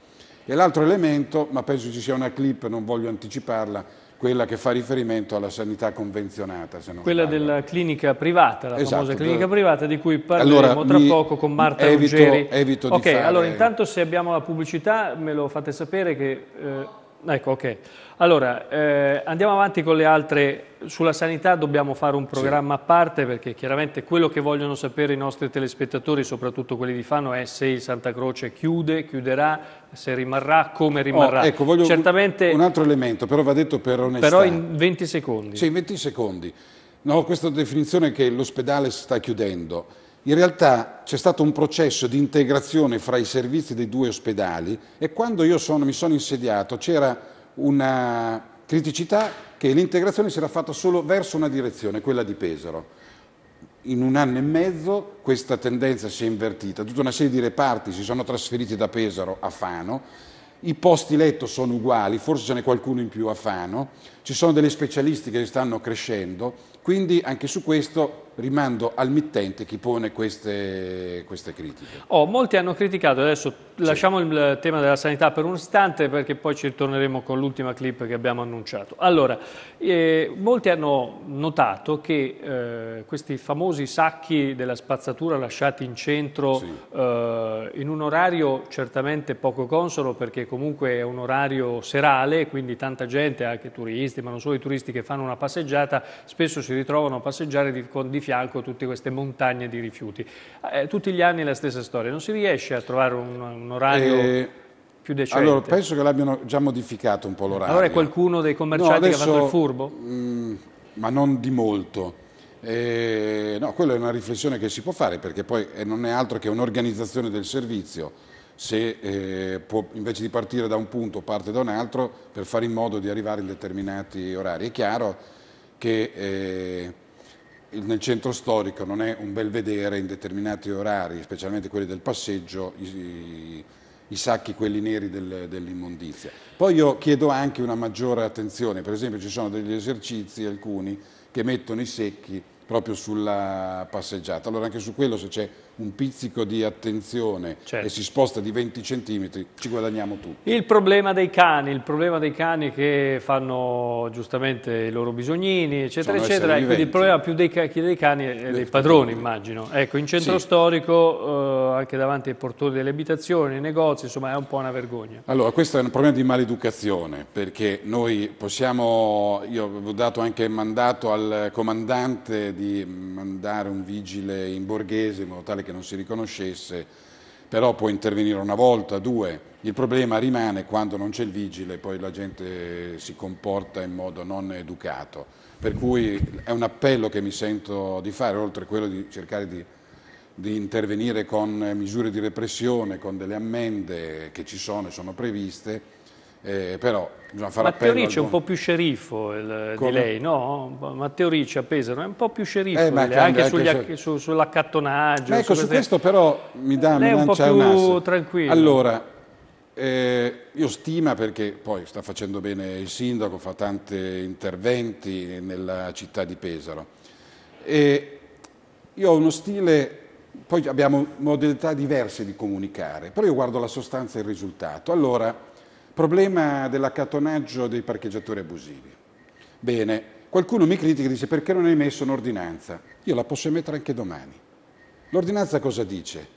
E l'altro elemento, ma penso ci sia una clip, non voglio anticiparla, quella che fa riferimento alla sanità convenzionata. Se non quella della clinica privata, la esatto, famosa clinica privata di cui parleremo allora, tra poco con Marta evito, Ruggeri. Evito di fare... allora intanto se abbiamo la pubblicità me lo fate sapere che... Eh, ecco, ok. Allora, eh, andiamo avanti con le altre. Sulla sanità dobbiamo fare un programma sì. a parte perché chiaramente quello che vogliono sapere i nostri telespettatori, soprattutto quelli di Fano, è se il Santa Croce chiude, chiuderà, se rimarrà, come oh, rimarrà. Oh, ecco, voglio Certamente, un altro elemento, però va detto per onestà. Però in 20 secondi. Sì, in 20 secondi. No, questa definizione che l'ospedale sta chiudendo. In realtà c'è stato un processo di integrazione fra i servizi dei due ospedali e quando io sono, mi sono insediato c'era una criticità che l'integrazione si era fatta solo verso una direzione, quella di Pesaro. In un anno e mezzo questa tendenza si è invertita, tutta una serie di reparti si sono trasferiti da Pesaro a Fano, i posti letto sono uguali, forse ce n'è qualcuno in più a Fano, ci sono delle specialisti che stanno crescendo, quindi anche su questo rimando al mittente chi pone queste, queste critiche. Oh, molti hanno criticato, adesso sì. lasciamo il tema della sanità per un istante perché poi ci ritorneremo con l'ultima clip che abbiamo annunciato. Allora, eh, molti hanno notato che eh, questi famosi sacchi della spazzatura lasciati in centro sì. eh, in un orario certamente poco consono perché comunque è un orario serale, quindi tanta gente, anche turisti, turisti, ma non solo i turisti che fanno una passeggiata, spesso si ritrovano a passeggiare di, con, di fianco tutte queste montagne di rifiuti. Eh, tutti gli anni è la stessa storia, non si riesce a trovare un, un orario... Eh... Più decente. Allora, penso che l'abbiano già modificato un po' l'orario. Allora è qualcuno dei commercianti no, adesso, che ha fatto il furbo? Mh, mm, ma non di molto. Eh, no, quella è una riflessione che si può fare perché poi eh, non è altro che un'organizzazione del servizio se eh, può, invece di partire da un punto parte da un altro per fare in modo di arrivare in determinati orari. È chiaro che eh, nel centro storico non è un bel vedere in determinati orari, specialmente quelli del passeggio, i, i sacchi quelli neri del, dell'immondizia. Poi io chiedo anche una maggiore attenzione, per esempio ci sono degli esercizi alcuni che mettono i secchi proprio sulla passeggiata. Allora anche su quello se c'è un pizzico di attenzione certo. e si sposta di 20 centimetri, ci guadagniamo tutti. Il problema dei cani, il problema dei cani che fanno giustamente i loro bisognini, eccetera, Sono eccetera, quindi il problema più dei, dei cani è dei padroni, immagino. Ecco, in centro sì. storico, eh, anche davanti ai portoni delle abitazioni, ai negozi, insomma è un po' una vergogna. Allora, questo è un problema di maleducazione, perché noi possiamo, io avevo dato anche mandato al comandante di mandare un vigile in borghese, in modo tale che non si riconoscesse, però può intervenire una volta, due. Il problema rimane quando non c'è il vigile, poi la gente si comporta in modo non educato. Per cui è un appello che mi sento di fare, oltre a quello di cercare di, di intervenire con misure di repressione, con delle ammende che ci sono e sono previste eh, però bisogna fare Matteo Ricci è un po' più sceriffo il, di lei, no? Matteo Ricci a Pesaro è un po' più sceriffo eh, anche, anche se... su, sull'accattonaggio. Ecco, su, queste... questo però mi dà lei un po' più tranquillo. Allora, eh, io stima perché poi sta facendo bene il sindaco, fa tanti interventi nella città di Pesaro. E io ho uno stile, poi abbiamo modalità diverse di comunicare, però io guardo la sostanza e il risultato. Allora, Problema dell'accattonaggio dei parcheggiatori abusivi. Bene, qualcuno mi critica e dice perché non hai messo un'ordinanza? Io la posso emettere anche domani. L'ordinanza cosa dice?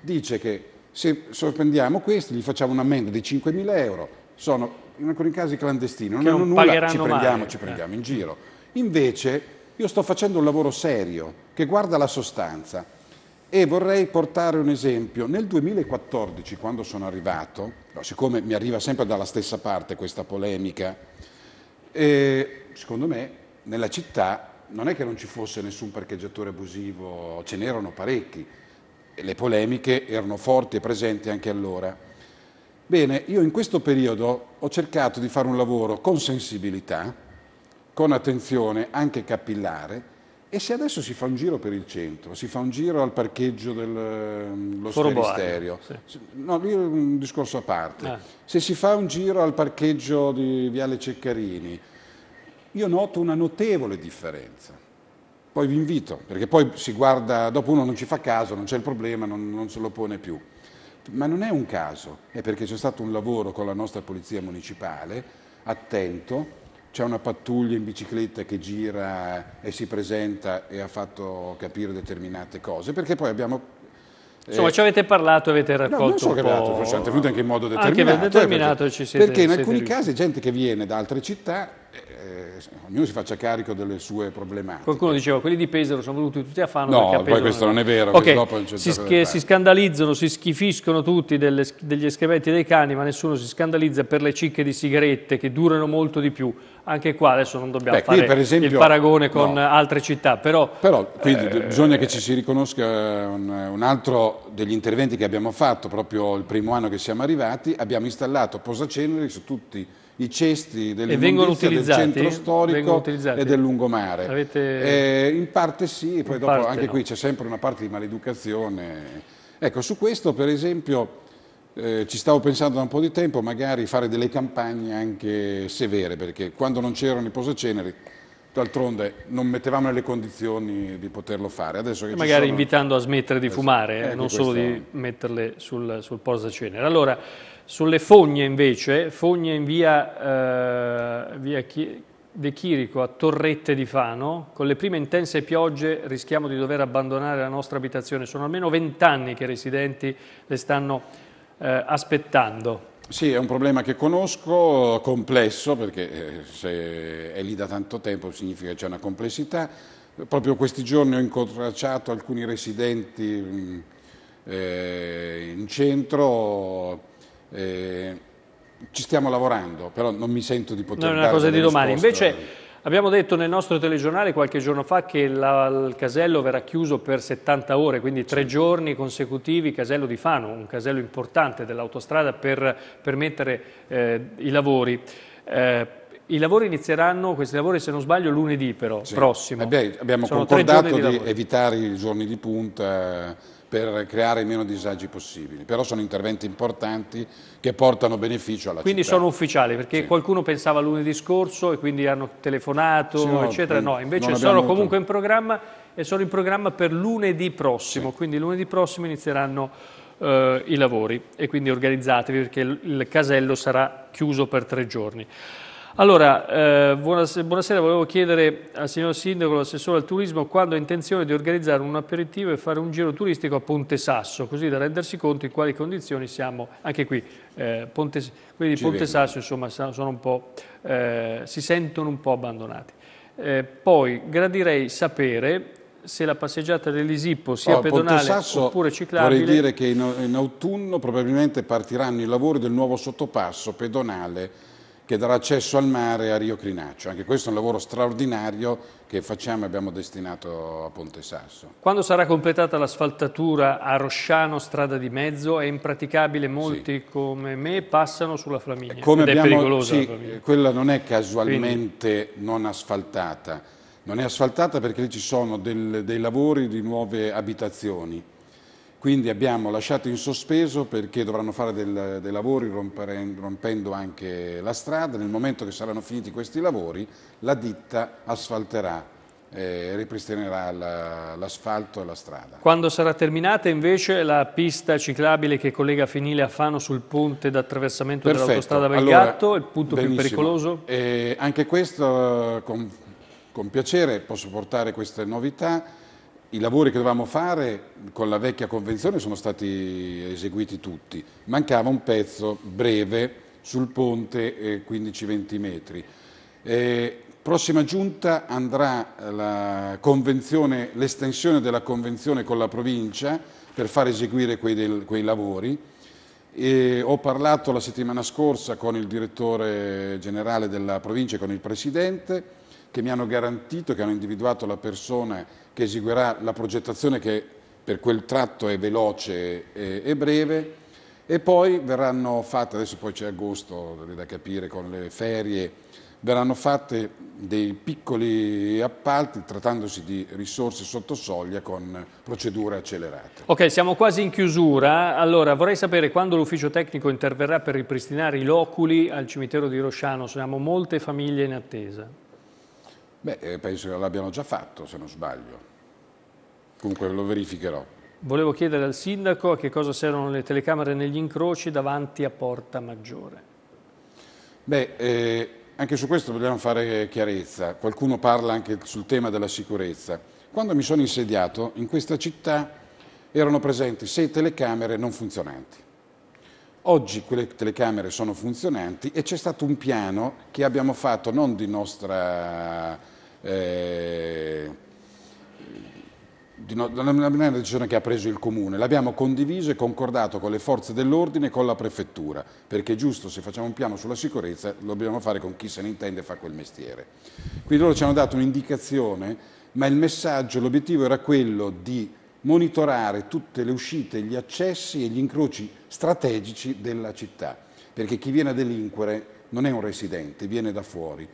Dice che se sorprendiamo questi, gli facciamo un'ammenda di 5.000 euro, sono in alcuni casi clandestini, non, hanno non nulla, ci prendiamo, male. ci prendiamo eh. in giro. Invece io sto facendo un lavoro serio che guarda la sostanza e vorrei portare un esempio. Nel 2014, quando sono arrivato, no, siccome mi arriva sempre dalla stessa parte questa polemica, eh, secondo me nella città non è che non ci fosse nessun parcheggiatore abusivo, ce n'erano parecchi, e le polemiche erano forti e presenti anche allora. Bene, io in questo periodo ho cercato di fare un lavoro con sensibilità, con attenzione anche capillare, e se adesso si fa un giro per il centro, si fa un giro al parcheggio dello mm, Sferisterio, sì. no, lì è un discorso a parte, eh. se si fa un giro al parcheggio di Viale Ceccarini, io noto una notevole differenza. Poi vi invito, perché poi si guarda, dopo uno non ci fa caso, non c'è il problema, non, non se lo pone più. Ma non è un caso, è perché c'è stato un lavoro con la nostra Polizia Municipale, attento, c'è una pattuglia in bicicletta che gira e si presenta e ha fatto capire determinate cose, perché poi abbiamo... Eh, Insomma, eh, ci avete parlato, avete raccolto no, non solo un parlato, po'... Cioè, anche in modo determinato. Anche determinato eh, perché, perché in alcuni riusciti. casi gente che viene da altre città eh, ognuno si faccia carico delle sue problematiche. Qualcuno diceva quelli di Pesaro sono venuti tutti a Fano. No, a poi questo non è vero. Okay. Non si, sch- si, scandalizzano, si schifiscono tutti delle, degli escremetti dei cani, ma nessuno si scandalizza per le cicche di sigarette che durano molto di più. Anche qua adesso non dobbiamo Beh, fare esempio, il paragone con no. altre città, però... Però quindi eh, bisogna che ci si riconosca un, un altro degli interventi che abbiamo fatto proprio il primo anno che siamo arrivati, abbiamo installato posaceneri su tutti i i cesti dell'immondizia del centro storico e del lungomare. Avete... Eh, in parte sì, e poi dopo anche no. qui c'è sempre una parte di maleducazione. Ecco, su questo per esempio eh, ci stavo pensando da un po' di tempo, magari fare delle campagne anche severe, perché quando non c'erano i posaceneri D'altronde non mettevamo nelle condizioni di poterlo fare. magari sono... invitando a smettere di esatto. fumare, eh, non solo è... di metterle sul, sul posacenere. Allora, sulle fogne invece, fogne in via, eh, via De Chirico a Torrette di Fano, con le prime intense piogge rischiamo di dover abbandonare la nostra abitazione. Sono almeno vent'anni che i residenti le stanno eh, aspettando. Sì, è un problema che conosco, complesso, perché eh, se è lì da tanto tempo significa che c'è una complessità. Proprio questi giorni ho incontracciato alcuni residenti mm, eh, in centro eh, ci stiamo lavorando, però non mi sento di poter... No, è una cosa di domani. Risposta. Invece abbiamo detto nel nostro telegiornale qualche giorno fa che la, il casello verrà chiuso per 70 ore, quindi tre giorni consecutivi, casello di Fano, un casello importante dell'autostrada per permettere eh, i lavori. Eh, i lavori inizieranno, questi lavori se non sbaglio, lunedì però, sì. prossimo. abbiamo Sono concordato di, di evitare i giorni di punta per creare meno disagi possibili, però sono interventi importanti che portano beneficio alla quindi città. Quindi sono ufficiali, perché sì. qualcuno pensava lunedì scorso e quindi hanno telefonato, sì, no, eccetera, no, invece sono avuto... comunque in programma e sono in programma per lunedì prossimo, sì. quindi lunedì prossimo inizieranno eh, i lavori e quindi organizzatevi perché il, il casello sarà chiuso per tre giorni. Allora, eh, buonasera, buonasera, volevo chiedere al signor Sindaco, l'assessore al turismo, quando ha intenzione di organizzare un aperitivo e fare un giro turistico a Ponte Sasso, così da rendersi conto in quali condizioni siamo, anche qui, eh, Ponte, quelli Ci Ponte vengono. Sasso insomma, eh, si sentono un po' abbandonati. Eh, poi gradirei sapere se la passeggiata dell'Isippo sia oh, pedonale Sasso, oppure ciclabile. Vorrei dire che in, in autunno probabilmente partiranno i lavori del nuovo sottopasso pedonale che darà accesso al mare a Rio Crinaccio. Anche questo è un lavoro straordinario che facciamo e abbiamo destinato a Ponte Sasso. Quando sarà completata l'asfaltatura a Rosciano, strada di mezzo, è impraticabile, molti sì. come me passano sulla Flaminia. Come abbiamo, è pericolosa sì, Quella non è casualmente Quindi. non asfaltata. Non è asfaltata perché lì ci sono del, dei lavori di nuove abitazioni quindi abbiamo lasciato in sospeso perché dovranno fare del, dei lavori rompendo anche la strada. Nel momento che saranno finiti questi lavori la ditta asfalterà eh, ripristinerà l'asfalto la, e la strada. Quando sarà terminata invece la pista ciclabile che collega Finile a Fano sul ponte d'attraversamento dell'autostrada Belgatto, allora, il punto benissimo. più pericoloso? Eh, anche questo con, con piacere posso portare queste novità. I lavori che dovevamo fare con la vecchia convenzione sono stati eseguiti tutti, mancava un pezzo breve sul ponte eh, 15-20 metri. Eh, prossima giunta andrà l'estensione della convenzione con la provincia per far eseguire quei, del, quei lavori. E ho parlato la settimana scorsa con il direttore generale della provincia e con il presidente che mi hanno garantito, che hanno individuato la persona che eseguirà la progettazione che per quel tratto è veloce e, e breve e poi verranno fatte, adesso poi c'è agosto da capire con le ferie, verranno fatte dei piccoli appalti trattandosi di risorse sotto soglia con procedure accelerate. Ok, siamo quasi in chiusura. Allora, vorrei sapere quando l'ufficio tecnico interverrà per ripristinare i loculi al cimitero di Rosciano. Siamo molte famiglie in attesa. Beh, eh, penso che l'abbiano già fatto, se non sbaglio. Comunque lo verificherò. Volevo chiedere al sindaco a che cosa servono le telecamere negli incroci davanti a Porta Maggiore. Beh, eh, anche su questo vogliamo fare chiarezza. Qualcuno parla anche sul tema della sicurezza. Quando mi sono insediato, in questa città erano presenti sei telecamere non funzionanti. Oggi quelle telecamere sono funzionanti e c'è stato un piano che abbiamo fatto non di nostra eh, no, non è una decisione che ha preso il Comune, l'abbiamo condiviso e concordato con le forze dell'ordine e con la Prefettura, perché è giusto se facciamo un piano sulla sicurezza lo dobbiamo fare con chi se ne intende e fa quel mestiere. Quindi loro ci hanno dato un'indicazione, ma il messaggio, l'obiettivo era quello di monitorare tutte le uscite, gli accessi e gli incroci strategici della città, perché chi viene a delinquere non è un residente, viene da fuori.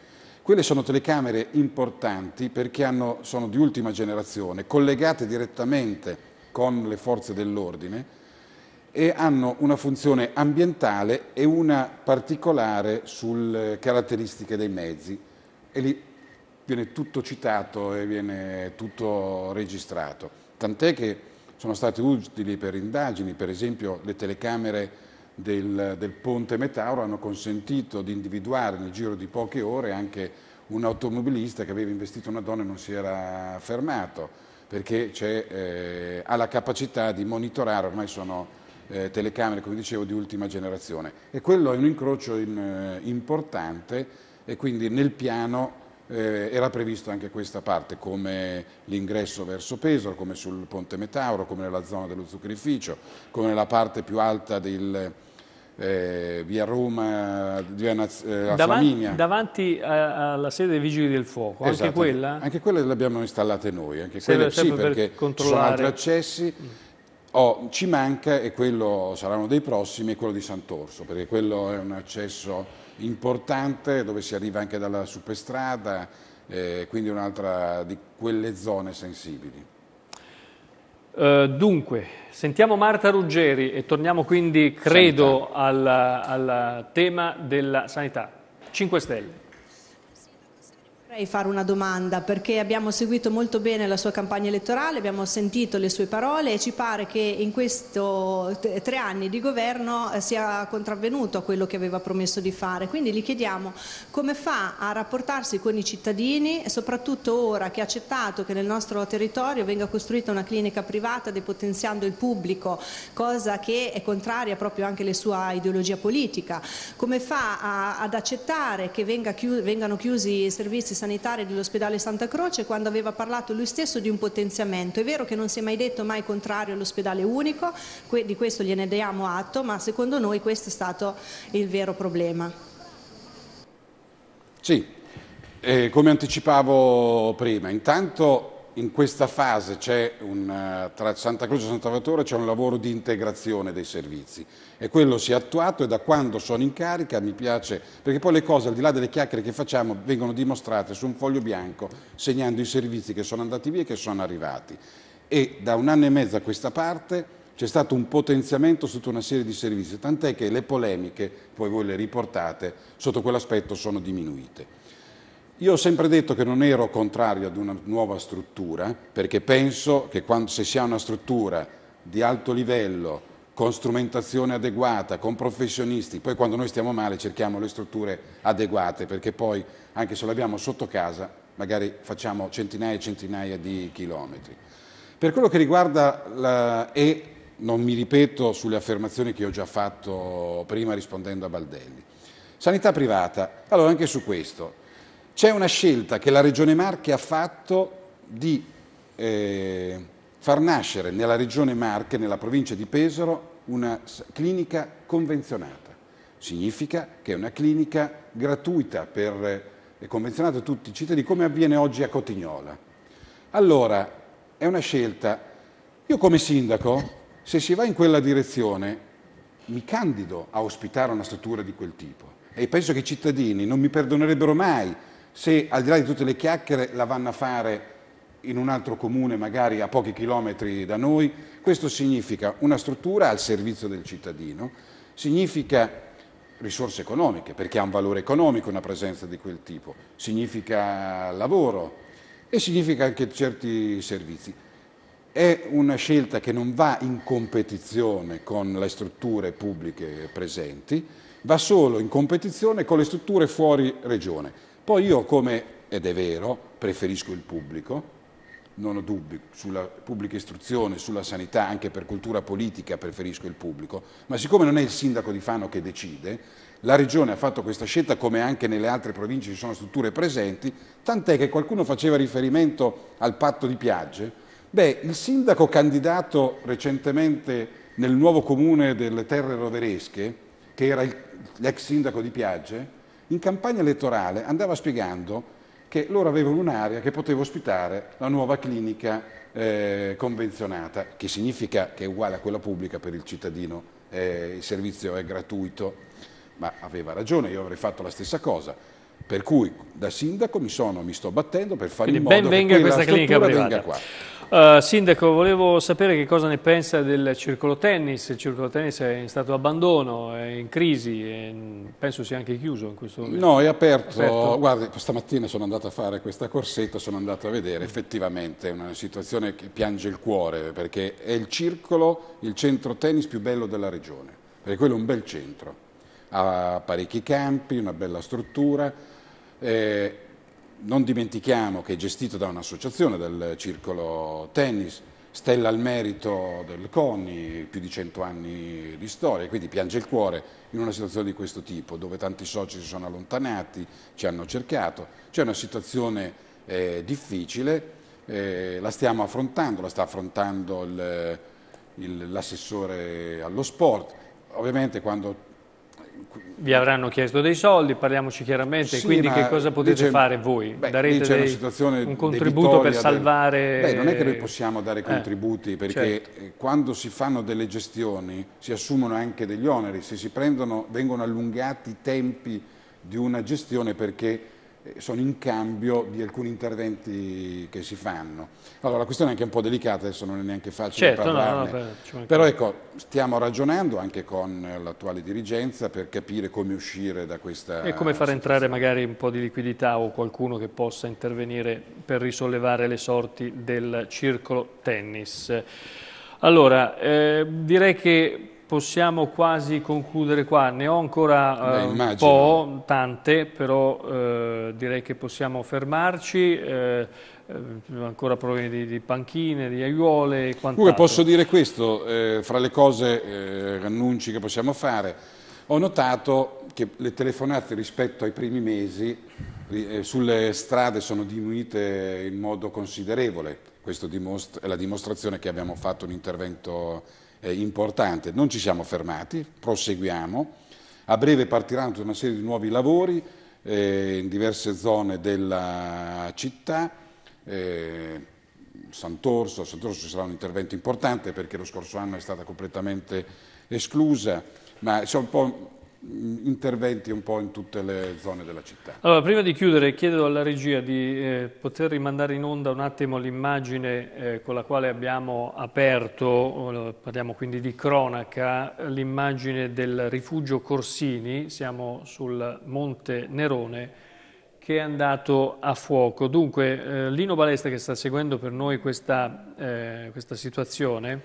Quelle sono telecamere importanti perché hanno, sono di ultima generazione, collegate direttamente con le forze dell'ordine e hanno una funzione ambientale e una particolare sulle eh, caratteristiche dei mezzi. E lì viene tutto citato e viene tutto registrato. Tant'è che sono state utili per indagini, per esempio le telecamere del, del ponte Metauro hanno consentito di individuare nel giro di poche ore anche un automobilista che aveva investito una donna e non si era fermato perché eh, ha la capacità di monitorare, ormai sono eh, telecamere, come dicevo, di ultima generazione. E quello è un incrocio in, eh, importante e quindi nel piano eh, era previsto anche questa parte come l'ingresso verso Pesaro, come sul Ponte Metauro, come nella zona dello zuccherificio, come nella parte più alta del, eh, via Roma, via Naz- eh, davanti, davanti eh, a, alla sede dei Vigili del Fuoco, esatto, anche quella? Anche quella l'abbiamo installata noi, anche quelle, sì, perché ci sono altri accessi. Mm Oh, ci manca, e quello sarà uno dei prossimi, è quello di Sant'Orso, perché quello è un accesso importante dove si arriva anche dalla superstrada, eh, quindi un'altra di quelle zone sensibili. Uh, dunque, sentiamo Marta Ruggeri e torniamo quindi, credo, al, al tema della sanità. 5 Stelle. Vorrei fare una domanda perché abbiamo seguito molto bene la sua campagna elettorale, abbiamo sentito le sue parole e ci pare che in questi tre anni di governo eh, sia contravvenuto a quello che aveva promesso di fare. Quindi gli chiediamo come fa a rapportarsi con i cittadini soprattutto ora che ha accettato che nel nostro territorio venga costruita una clinica privata depotenziando il pubblico, cosa che è contraria proprio anche alla sua ideologia politica. Come fa a, ad accettare che venga chius vengano chiusi i servizi sanitari sanitaria dell'ospedale Santa Croce quando aveva parlato lui stesso di un potenziamento. È vero che non si è mai detto mai contrario all'ospedale unico, di questo gliene diamo atto, ma secondo noi questo è stato il vero problema. Sì, eh, come anticipavo prima, intanto in questa fase un, eh, tra Santa Croce e Santa Salvatore c'è un lavoro di integrazione dei servizi e quello si è attuato e da quando sono in carica mi piace, perché poi le cose al di là delle chiacchiere che facciamo vengono dimostrate su un foglio bianco segnando i servizi che sono andati via e che sono arrivati e da un anno e mezzo a questa parte c'è stato un potenziamento sotto una serie di servizi, tant'è che le polemiche, poi voi le riportate, sotto quell'aspetto sono diminuite. Io ho sempre detto che non ero contrario ad una nuova struttura, perché penso che quando, se si ha una struttura di alto livello, con strumentazione adeguata, con professionisti, poi quando noi stiamo male cerchiamo le strutture adeguate, perché poi anche se l'abbiamo sotto casa magari facciamo centinaia e centinaia di chilometri. Per quello che riguarda la, e non mi ripeto sulle affermazioni che ho già fatto prima rispondendo a Baldelli. Sanità privata, allora anche su questo, c'è una scelta che la Regione Marche ha fatto di eh, far nascere nella Regione Marche, nella provincia di Pesaro, una clinica convenzionata. Significa che è una clinica gratuita per eh, convenzionata a tutti i cittadini, come avviene oggi a Cotignola. Allora, è una scelta. Io come sindaco, se si va in quella direzione, mi candido a ospitare una struttura di quel tipo e penso che i cittadini non mi perdonerebbero mai se al di là di tutte le chiacchiere la vanno a fare in un altro comune, magari a pochi chilometri da noi, questo significa una struttura al servizio del cittadino, significa risorse economiche, perché ha un valore economico una presenza di quel tipo, significa lavoro e significa anche certi servizi. È una scelta che non va in competizione con le strutture pubbliche presenti, va solo in competizione con le strutture fuori regione. Poi io come, ed è vero, preferisco il pubblico, non ho dubbi, sulla pubblica istruzione, sulla sanità, anche per cultura politica preferisco il pubblico, ma siccome non è il sindaco di Fano che decide, la regione ha fatto questa scelta come anche nelle altre province ci sono strutture presenti, tant'è che qualcuno faceva riferimento al patto di Piagge, beh il sindaco candidato recentemente nel nuovo comune delle terre roveresche, che era l'ex sindaco di Piagge, in campagna elettorale andava spiegando che loro avevano un'area che poteva ospitare la nuova clinica eh, convenzionata, che significa che è uguale a quella pubblica per il cittadino, eh, il servizio è gratuito, ma aveva ragione, io avrei fatto la stessa cosa. Per cui da sindaco mi, sono, mi sto battendo per fare Quindi in modo ben venga che questa clinica privata. qua. Uh, Sindaco, volevo sapere che cosa ne pensa del circolo tennis. Il circolo tennis è in stato abbandono, è in crisi, è in... penso sia anche chiuso in questo momento. No, è aperto. aperto. Guardi, stamattina sono andato a fare questa corsetta, sono andato a vedere. Effettivamente è una situazione che piange il cuore, perché è il circolo, il centro tennis più bello della regione, perché quello è un bel centro. Ha parecchi campi, una bella struttura. Eh, non dimentichiamo che è gestito da un'associazione del circolo tennis, stella al merito del CONI, più di 100 anni di storia, quindi piange il cuore in una situazione di questo tipo, dove tanti soci si sono allontanati, ci hanno cercato, c'è una situazione eh, difficile, eh, la stiamo affrontando, la sta affrontando l'assessore allo sport, ovviamente quando vi avranno chiesto dei soldi, parliamoci chiaramente, sì, quindi che cosa potete dice, fare voi? Beh, Darete dei, un contributo per salvare... Del... Beh, non è che noi possiamo dare eh, contributi, perché certo. quando si fanno delle gestioni si assumono anche degli oneri, se si prendono vengono allungati i tempi di una gestione perché eh, sono in cambio di alcuni interventi che si fanno. Allora la questione è anche un po' delicata, adesso non è neanche facile certo, parlarne, no, no, per, però ecco, stiamo ragionando anche con l'attuale dirigenza per capire come uscire da questa... E come far entrare magari un po' di liquidità o qualcuno che possa intervenire per risollevare le sorti del circolo tennis. Allora, eh, direi che possiamo quasi concludere qua. Ne ho ancora eh, un po', tante, però eh, direi che possiamo fermarci. Eh, eh, ancora problemi di, di, panchine, di aiuole e quant'altro. Pure posso dire questo, eh, fra le cose, eh, annunci che possiamo fare, ho notato che le telefonate rispetto ai primi mesi sulle strade sono diminuite in modo considerevole. Questa è la dimostrazione che abbiamo fatto un intervento eh, importante. Non ci siamo fermati, proseguiamo. A breve partiranno una serie di nuovi lavori eh, in diverse zone della città. Eh, Sant'Orso, a Sant'Orso ci sarà un intervento importante perché lo scorso anno è stata completamente esclusa, ma insomma, un po' interventi un po' in tutte le zone della città. Allora, prima di chiudere chiedo alla regia di eh, poter rimandare in onda un attimo l'immagine eh, con la quale abbiamo aperto, parliamo quindi di cronaca, l'immagine del rifugio Corsini, siamo sul Monte Nerone, che è andato a fuoco. Dunque, eh, Lino Balesta che sta seguendo per noi questa, eh, questa situazione,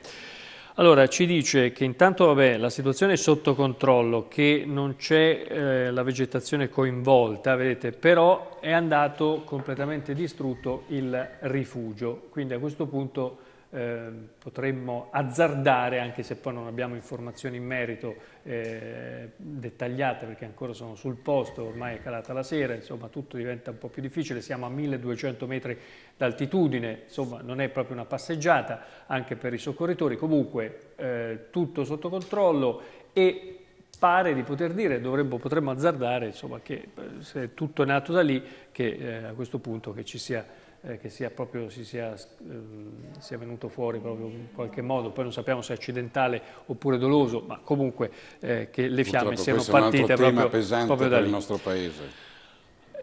allora, ci dice che intanto vabbè, la situazione è sotto controllo, che non c'è eh, la vegetazione coinvolta, vedete, però è andato completamente distrutto il rifugio, quindi a questo punto Ehm, potremmo azzardare, anche se poi non abbiamo informazioni in merito eh, dettagliate perché ancora sono sul posto, ormai è calata la sera, insomma tutto diventa un po' più difficile, siamo a 1200 metri d'altitudine, insomma non è proprio una passeggiata anche per i soccorritori, comunque eh, tutto sotto controllo e pare di poter dire, dovremmo, potremmo azzardare insomma, che eh, se tutto è nato da lì, che eh, a questo punto che ci sia eh, che sia proprio, si sia, ehm, sia, venuto fuori proprio in qualche modo, poi non sappiamo se è accidentale oppure doloso, ma comunque eh, che le fiamme Purtroppo siano partite proprio, proprio da lì. nostro paese.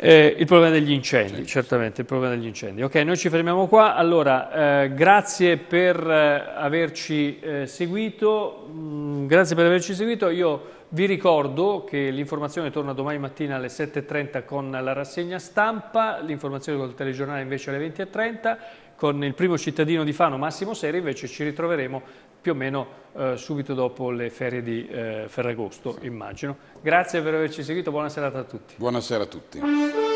Eh, il problema degli incendi, sì. certamente, il problema degli incendi. Ok, noi ci fermiamo qua. Allora, eh, grazie per eh, averci eh, seguito. Mm, grazie per averci seguito. Io vi ricordo che l'informazione torna domani mattina alle 7.30 con la rassegna stampa, l'informazione col telegiornale invece alle 20.30, con il primo cittadino di Fano Massimo Seri invece ci ritroveremo più o meno eh, subito dopo le ferie di eh, Ferragosto, sì. immagino. Grazie per averci seguito, buona serata a tutti. Buonasera a tutti.